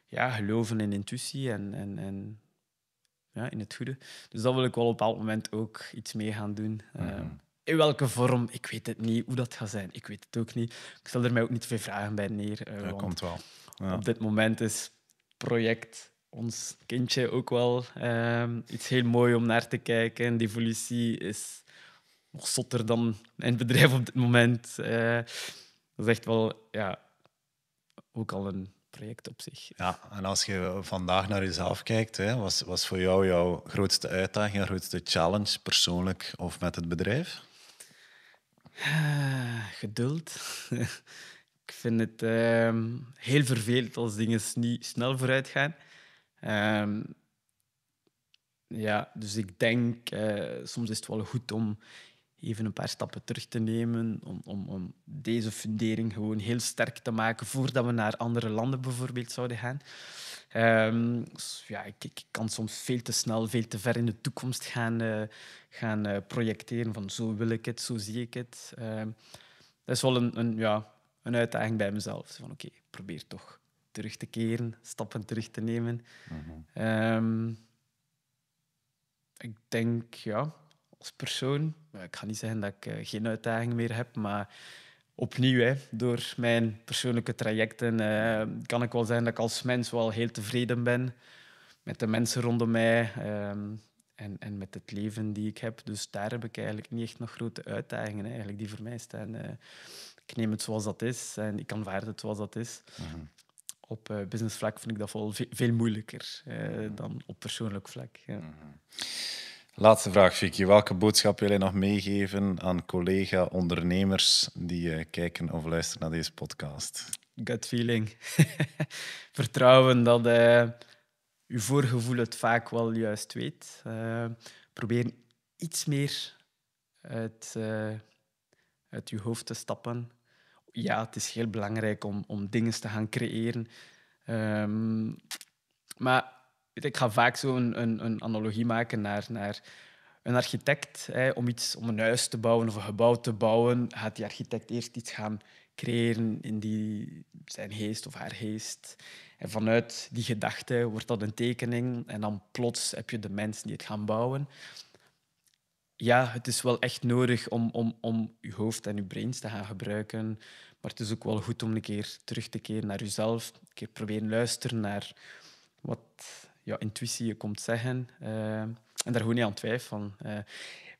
ja, geloven in intuïtie en, en, en ja, in het goede. Dus dat wil ik wel op een bepaald moment ook iets mee gaan doen. Ehm. Mhm in welke vorm, ik weet het niet hoe dat gaat zijn. Ik weet het ook niet. Ik stel er mij ook niet veel vragen bij neer. Eh, dat komt wel. Op dit moment is project ons kindje ook wel ehm, iets heel mooi om naar te kijken. de evolutie is nog zotter dan een bedrijf op dit moment. Eh, dat is echt wel ja, ook al een project op zich. Ja, en als je vandaag naar jezelf kijkt, hè, was, was voor jou jouw grootste uitdaging, jouw grootste challenge persoonlijk of met het bedrijf? Ah, geduld. ik vind het ehm, heel vervelend als dingen niet snel vooruit gaan. Ehm, ja, dus ik denk, eh, soms is het wel goed om even een paar stappen terug te nemen, om, om, om deze fundering gewoon heel sterk te maken voordat we naar andere landen bijvoorbeeld zouden gaan. Ehm, ja, ik, kan soms veel te snel, veel te ver in de toekomst gaan, eh, gaan eh, projecteren van zo wil ik het, zo zie ik het. Ehm, dat is wel een, ja, een uitdaging bij mezelf. Van oké, probeer toch terug te keren, stappen terug te nemen. Mhm. Ehm, ik denk, ja, als persoon, ik ga niet zeggen dat ik eh, geen uitdaging meer heb, maar opnieuw, hè, door mijn persoonlijke trajecten, uh, kan ik wel zeggen dat ik als mens wel heel tevreden ben met de mensen rondom mij ehm, en, en met het leven die ik heb. Dus daar heb ik eigenlijk niet echt nog grote uitdagingen eigenlijk, die voor mij staan. Eh, ik neem het zoals dat is en ik aanvaard het zoals dat is. Mm -hmm. Op eh, businessvlak vind ik dat veel, veel moeilijker dan op persoonlijk vlak. Ja. Mhm. Laatste vraag, Vicky. Welke boodschap wil je nog meegeven aan collega-ondernemers die eh, kijken of luisteren naar deze podcast? Gut feeling. Vertrouwen dat uh, eh, je voorgevoel het vaak wel juist weet. Uh, probeer iets meer uit, uit je hoofd te stappen. Ja, het is heel belangrijk om, om dingen te gaan creëren. Ehm, maar ik ga vaak zo een, een, analogie maken naar, naar een architect. Hè, om, iets, om een huis te bouwen of een gebouw te bouwen, gaat die architect eerst iets gaan creëren in die, zijn geest of haar geest. En vanuit die gedachte wordt dat een tekening. En dan plots heb je de mensen die het gaan bouwen. Ja, het is wel echt nodig om, om, om je hoofd en je brains te gaan gebruiken. Maar het is ook wel goed om een keer terug te keren naar jezelf. Een keer proberen luisteren naar wat ja, intuïtie komt zeggen. Eh, en daar gewoon niet aan twijfelen. Uh, eh,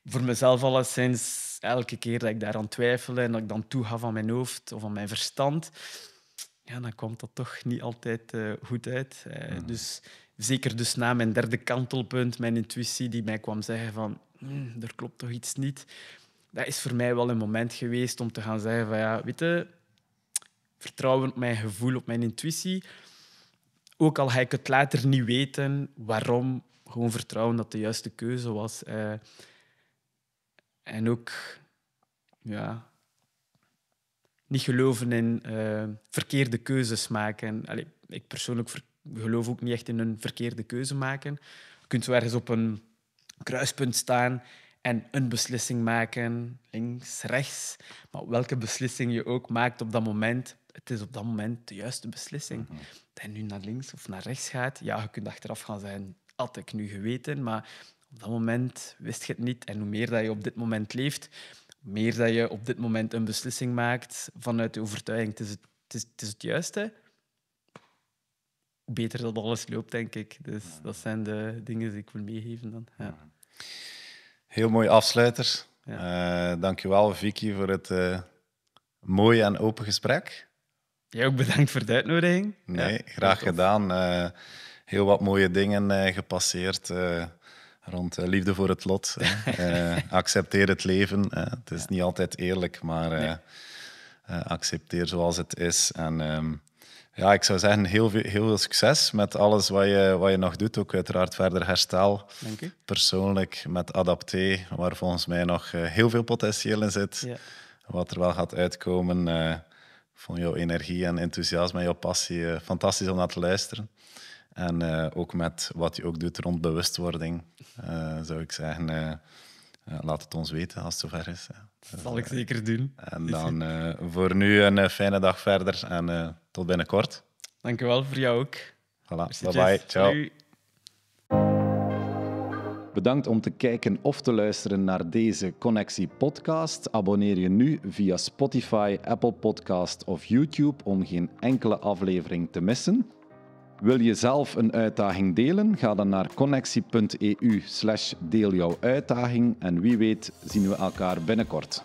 voor mezelf sinds elke keer dat ik daaraan twijfel en dat ik dan toe ga van mijn hoofd of van mijn verstand, ja, dan komt dat toch niet altijd eh, goed uit. Hmm. Dus zeker dus na mijn derde kantelpunt, mijn intuïtie die mij kwam zeggen van hmm, er klopt toch iets niet. Dat is voor mij wel een moment geweest om te gaan zeggen van ja, weet vertrouwen op mijn gevoel, op mijn intuïtie ook al ga ik het later niet weten waarom, gewoon vertrouwen dat de juiste keuze was. Eh. en ook ja, niet geloven in eh, verkeerde keuzes maken. Allee, ik persoonlijk geloof ook niet echt in een verkeerde keuze maken. Je kunt ergens op een kruispunt staan en een beslissing maken, links, rechts. Maar welke beslissing je ook maakt op dat moment, het is op dat moment de juiste beslissing. Mhm. Dat je nu naar links of naar rechts gaat, ja, je kunt achteraf gaan zijn, had ik nu geweten, maar op dat moment wist je het niet. En hoe meer dat je op dit moment leeft, hoe meer dat je op dit moment een beslissing maakt vanuit de overtuiging, het is het, het, is, het, is het juiste, beter dat alles loopt, denk ik. Dus mhm. dat zijn de dingen die ik wil meegeven dan. Ja. Mhm. Heel mooi afsluiter. Ja. Eh, dankjewel, Vicky, voor het uh, mooie en open gesprek. Jij ook bedankt voor de uitnodiging. Nee, graag gedaan. Eh, heel wat mooie dingen gepasseerd rond liefde voor het lot. accepteer het leven. het is niet altijd eerlijk, maar accepteer zoals het is. En ehm, ja, ik zou zeggen, heel veel, heel veel succes met alles wat je, wat je nog doet. Ook uiteraard verder herstel. Persoonlijk met Adapté, waar volgens mij nog eh, heel veel potentieel in zit. Ja. Wat er wel gaat uitkomen. Uh, van jouw energie en enthousiasme en jouw passie. Eh, fantastisch om naar te luisteren. En ook met wat je ook doet rond bewustwording, zou ik zeggen laat het ons weten als het zover is. Dat zal ik zeker doen. En dan eh, voor nu een eh, fijne dag verder en eh, tot binnenkort. Dank wel, voor jou ook. Voilà, bye Ciao. Bedankt om te kijken of te luisteren naar deze Connectie podcast. Abonneer je nu via Spotify, Apple Podcast of YouTube om geen enkele aflevering te missen. Wil je zelf een uitdaging delen? Ga dan naar connectie.eu deel jouw uitdaging en wie weet zien we elkaar binnenkort.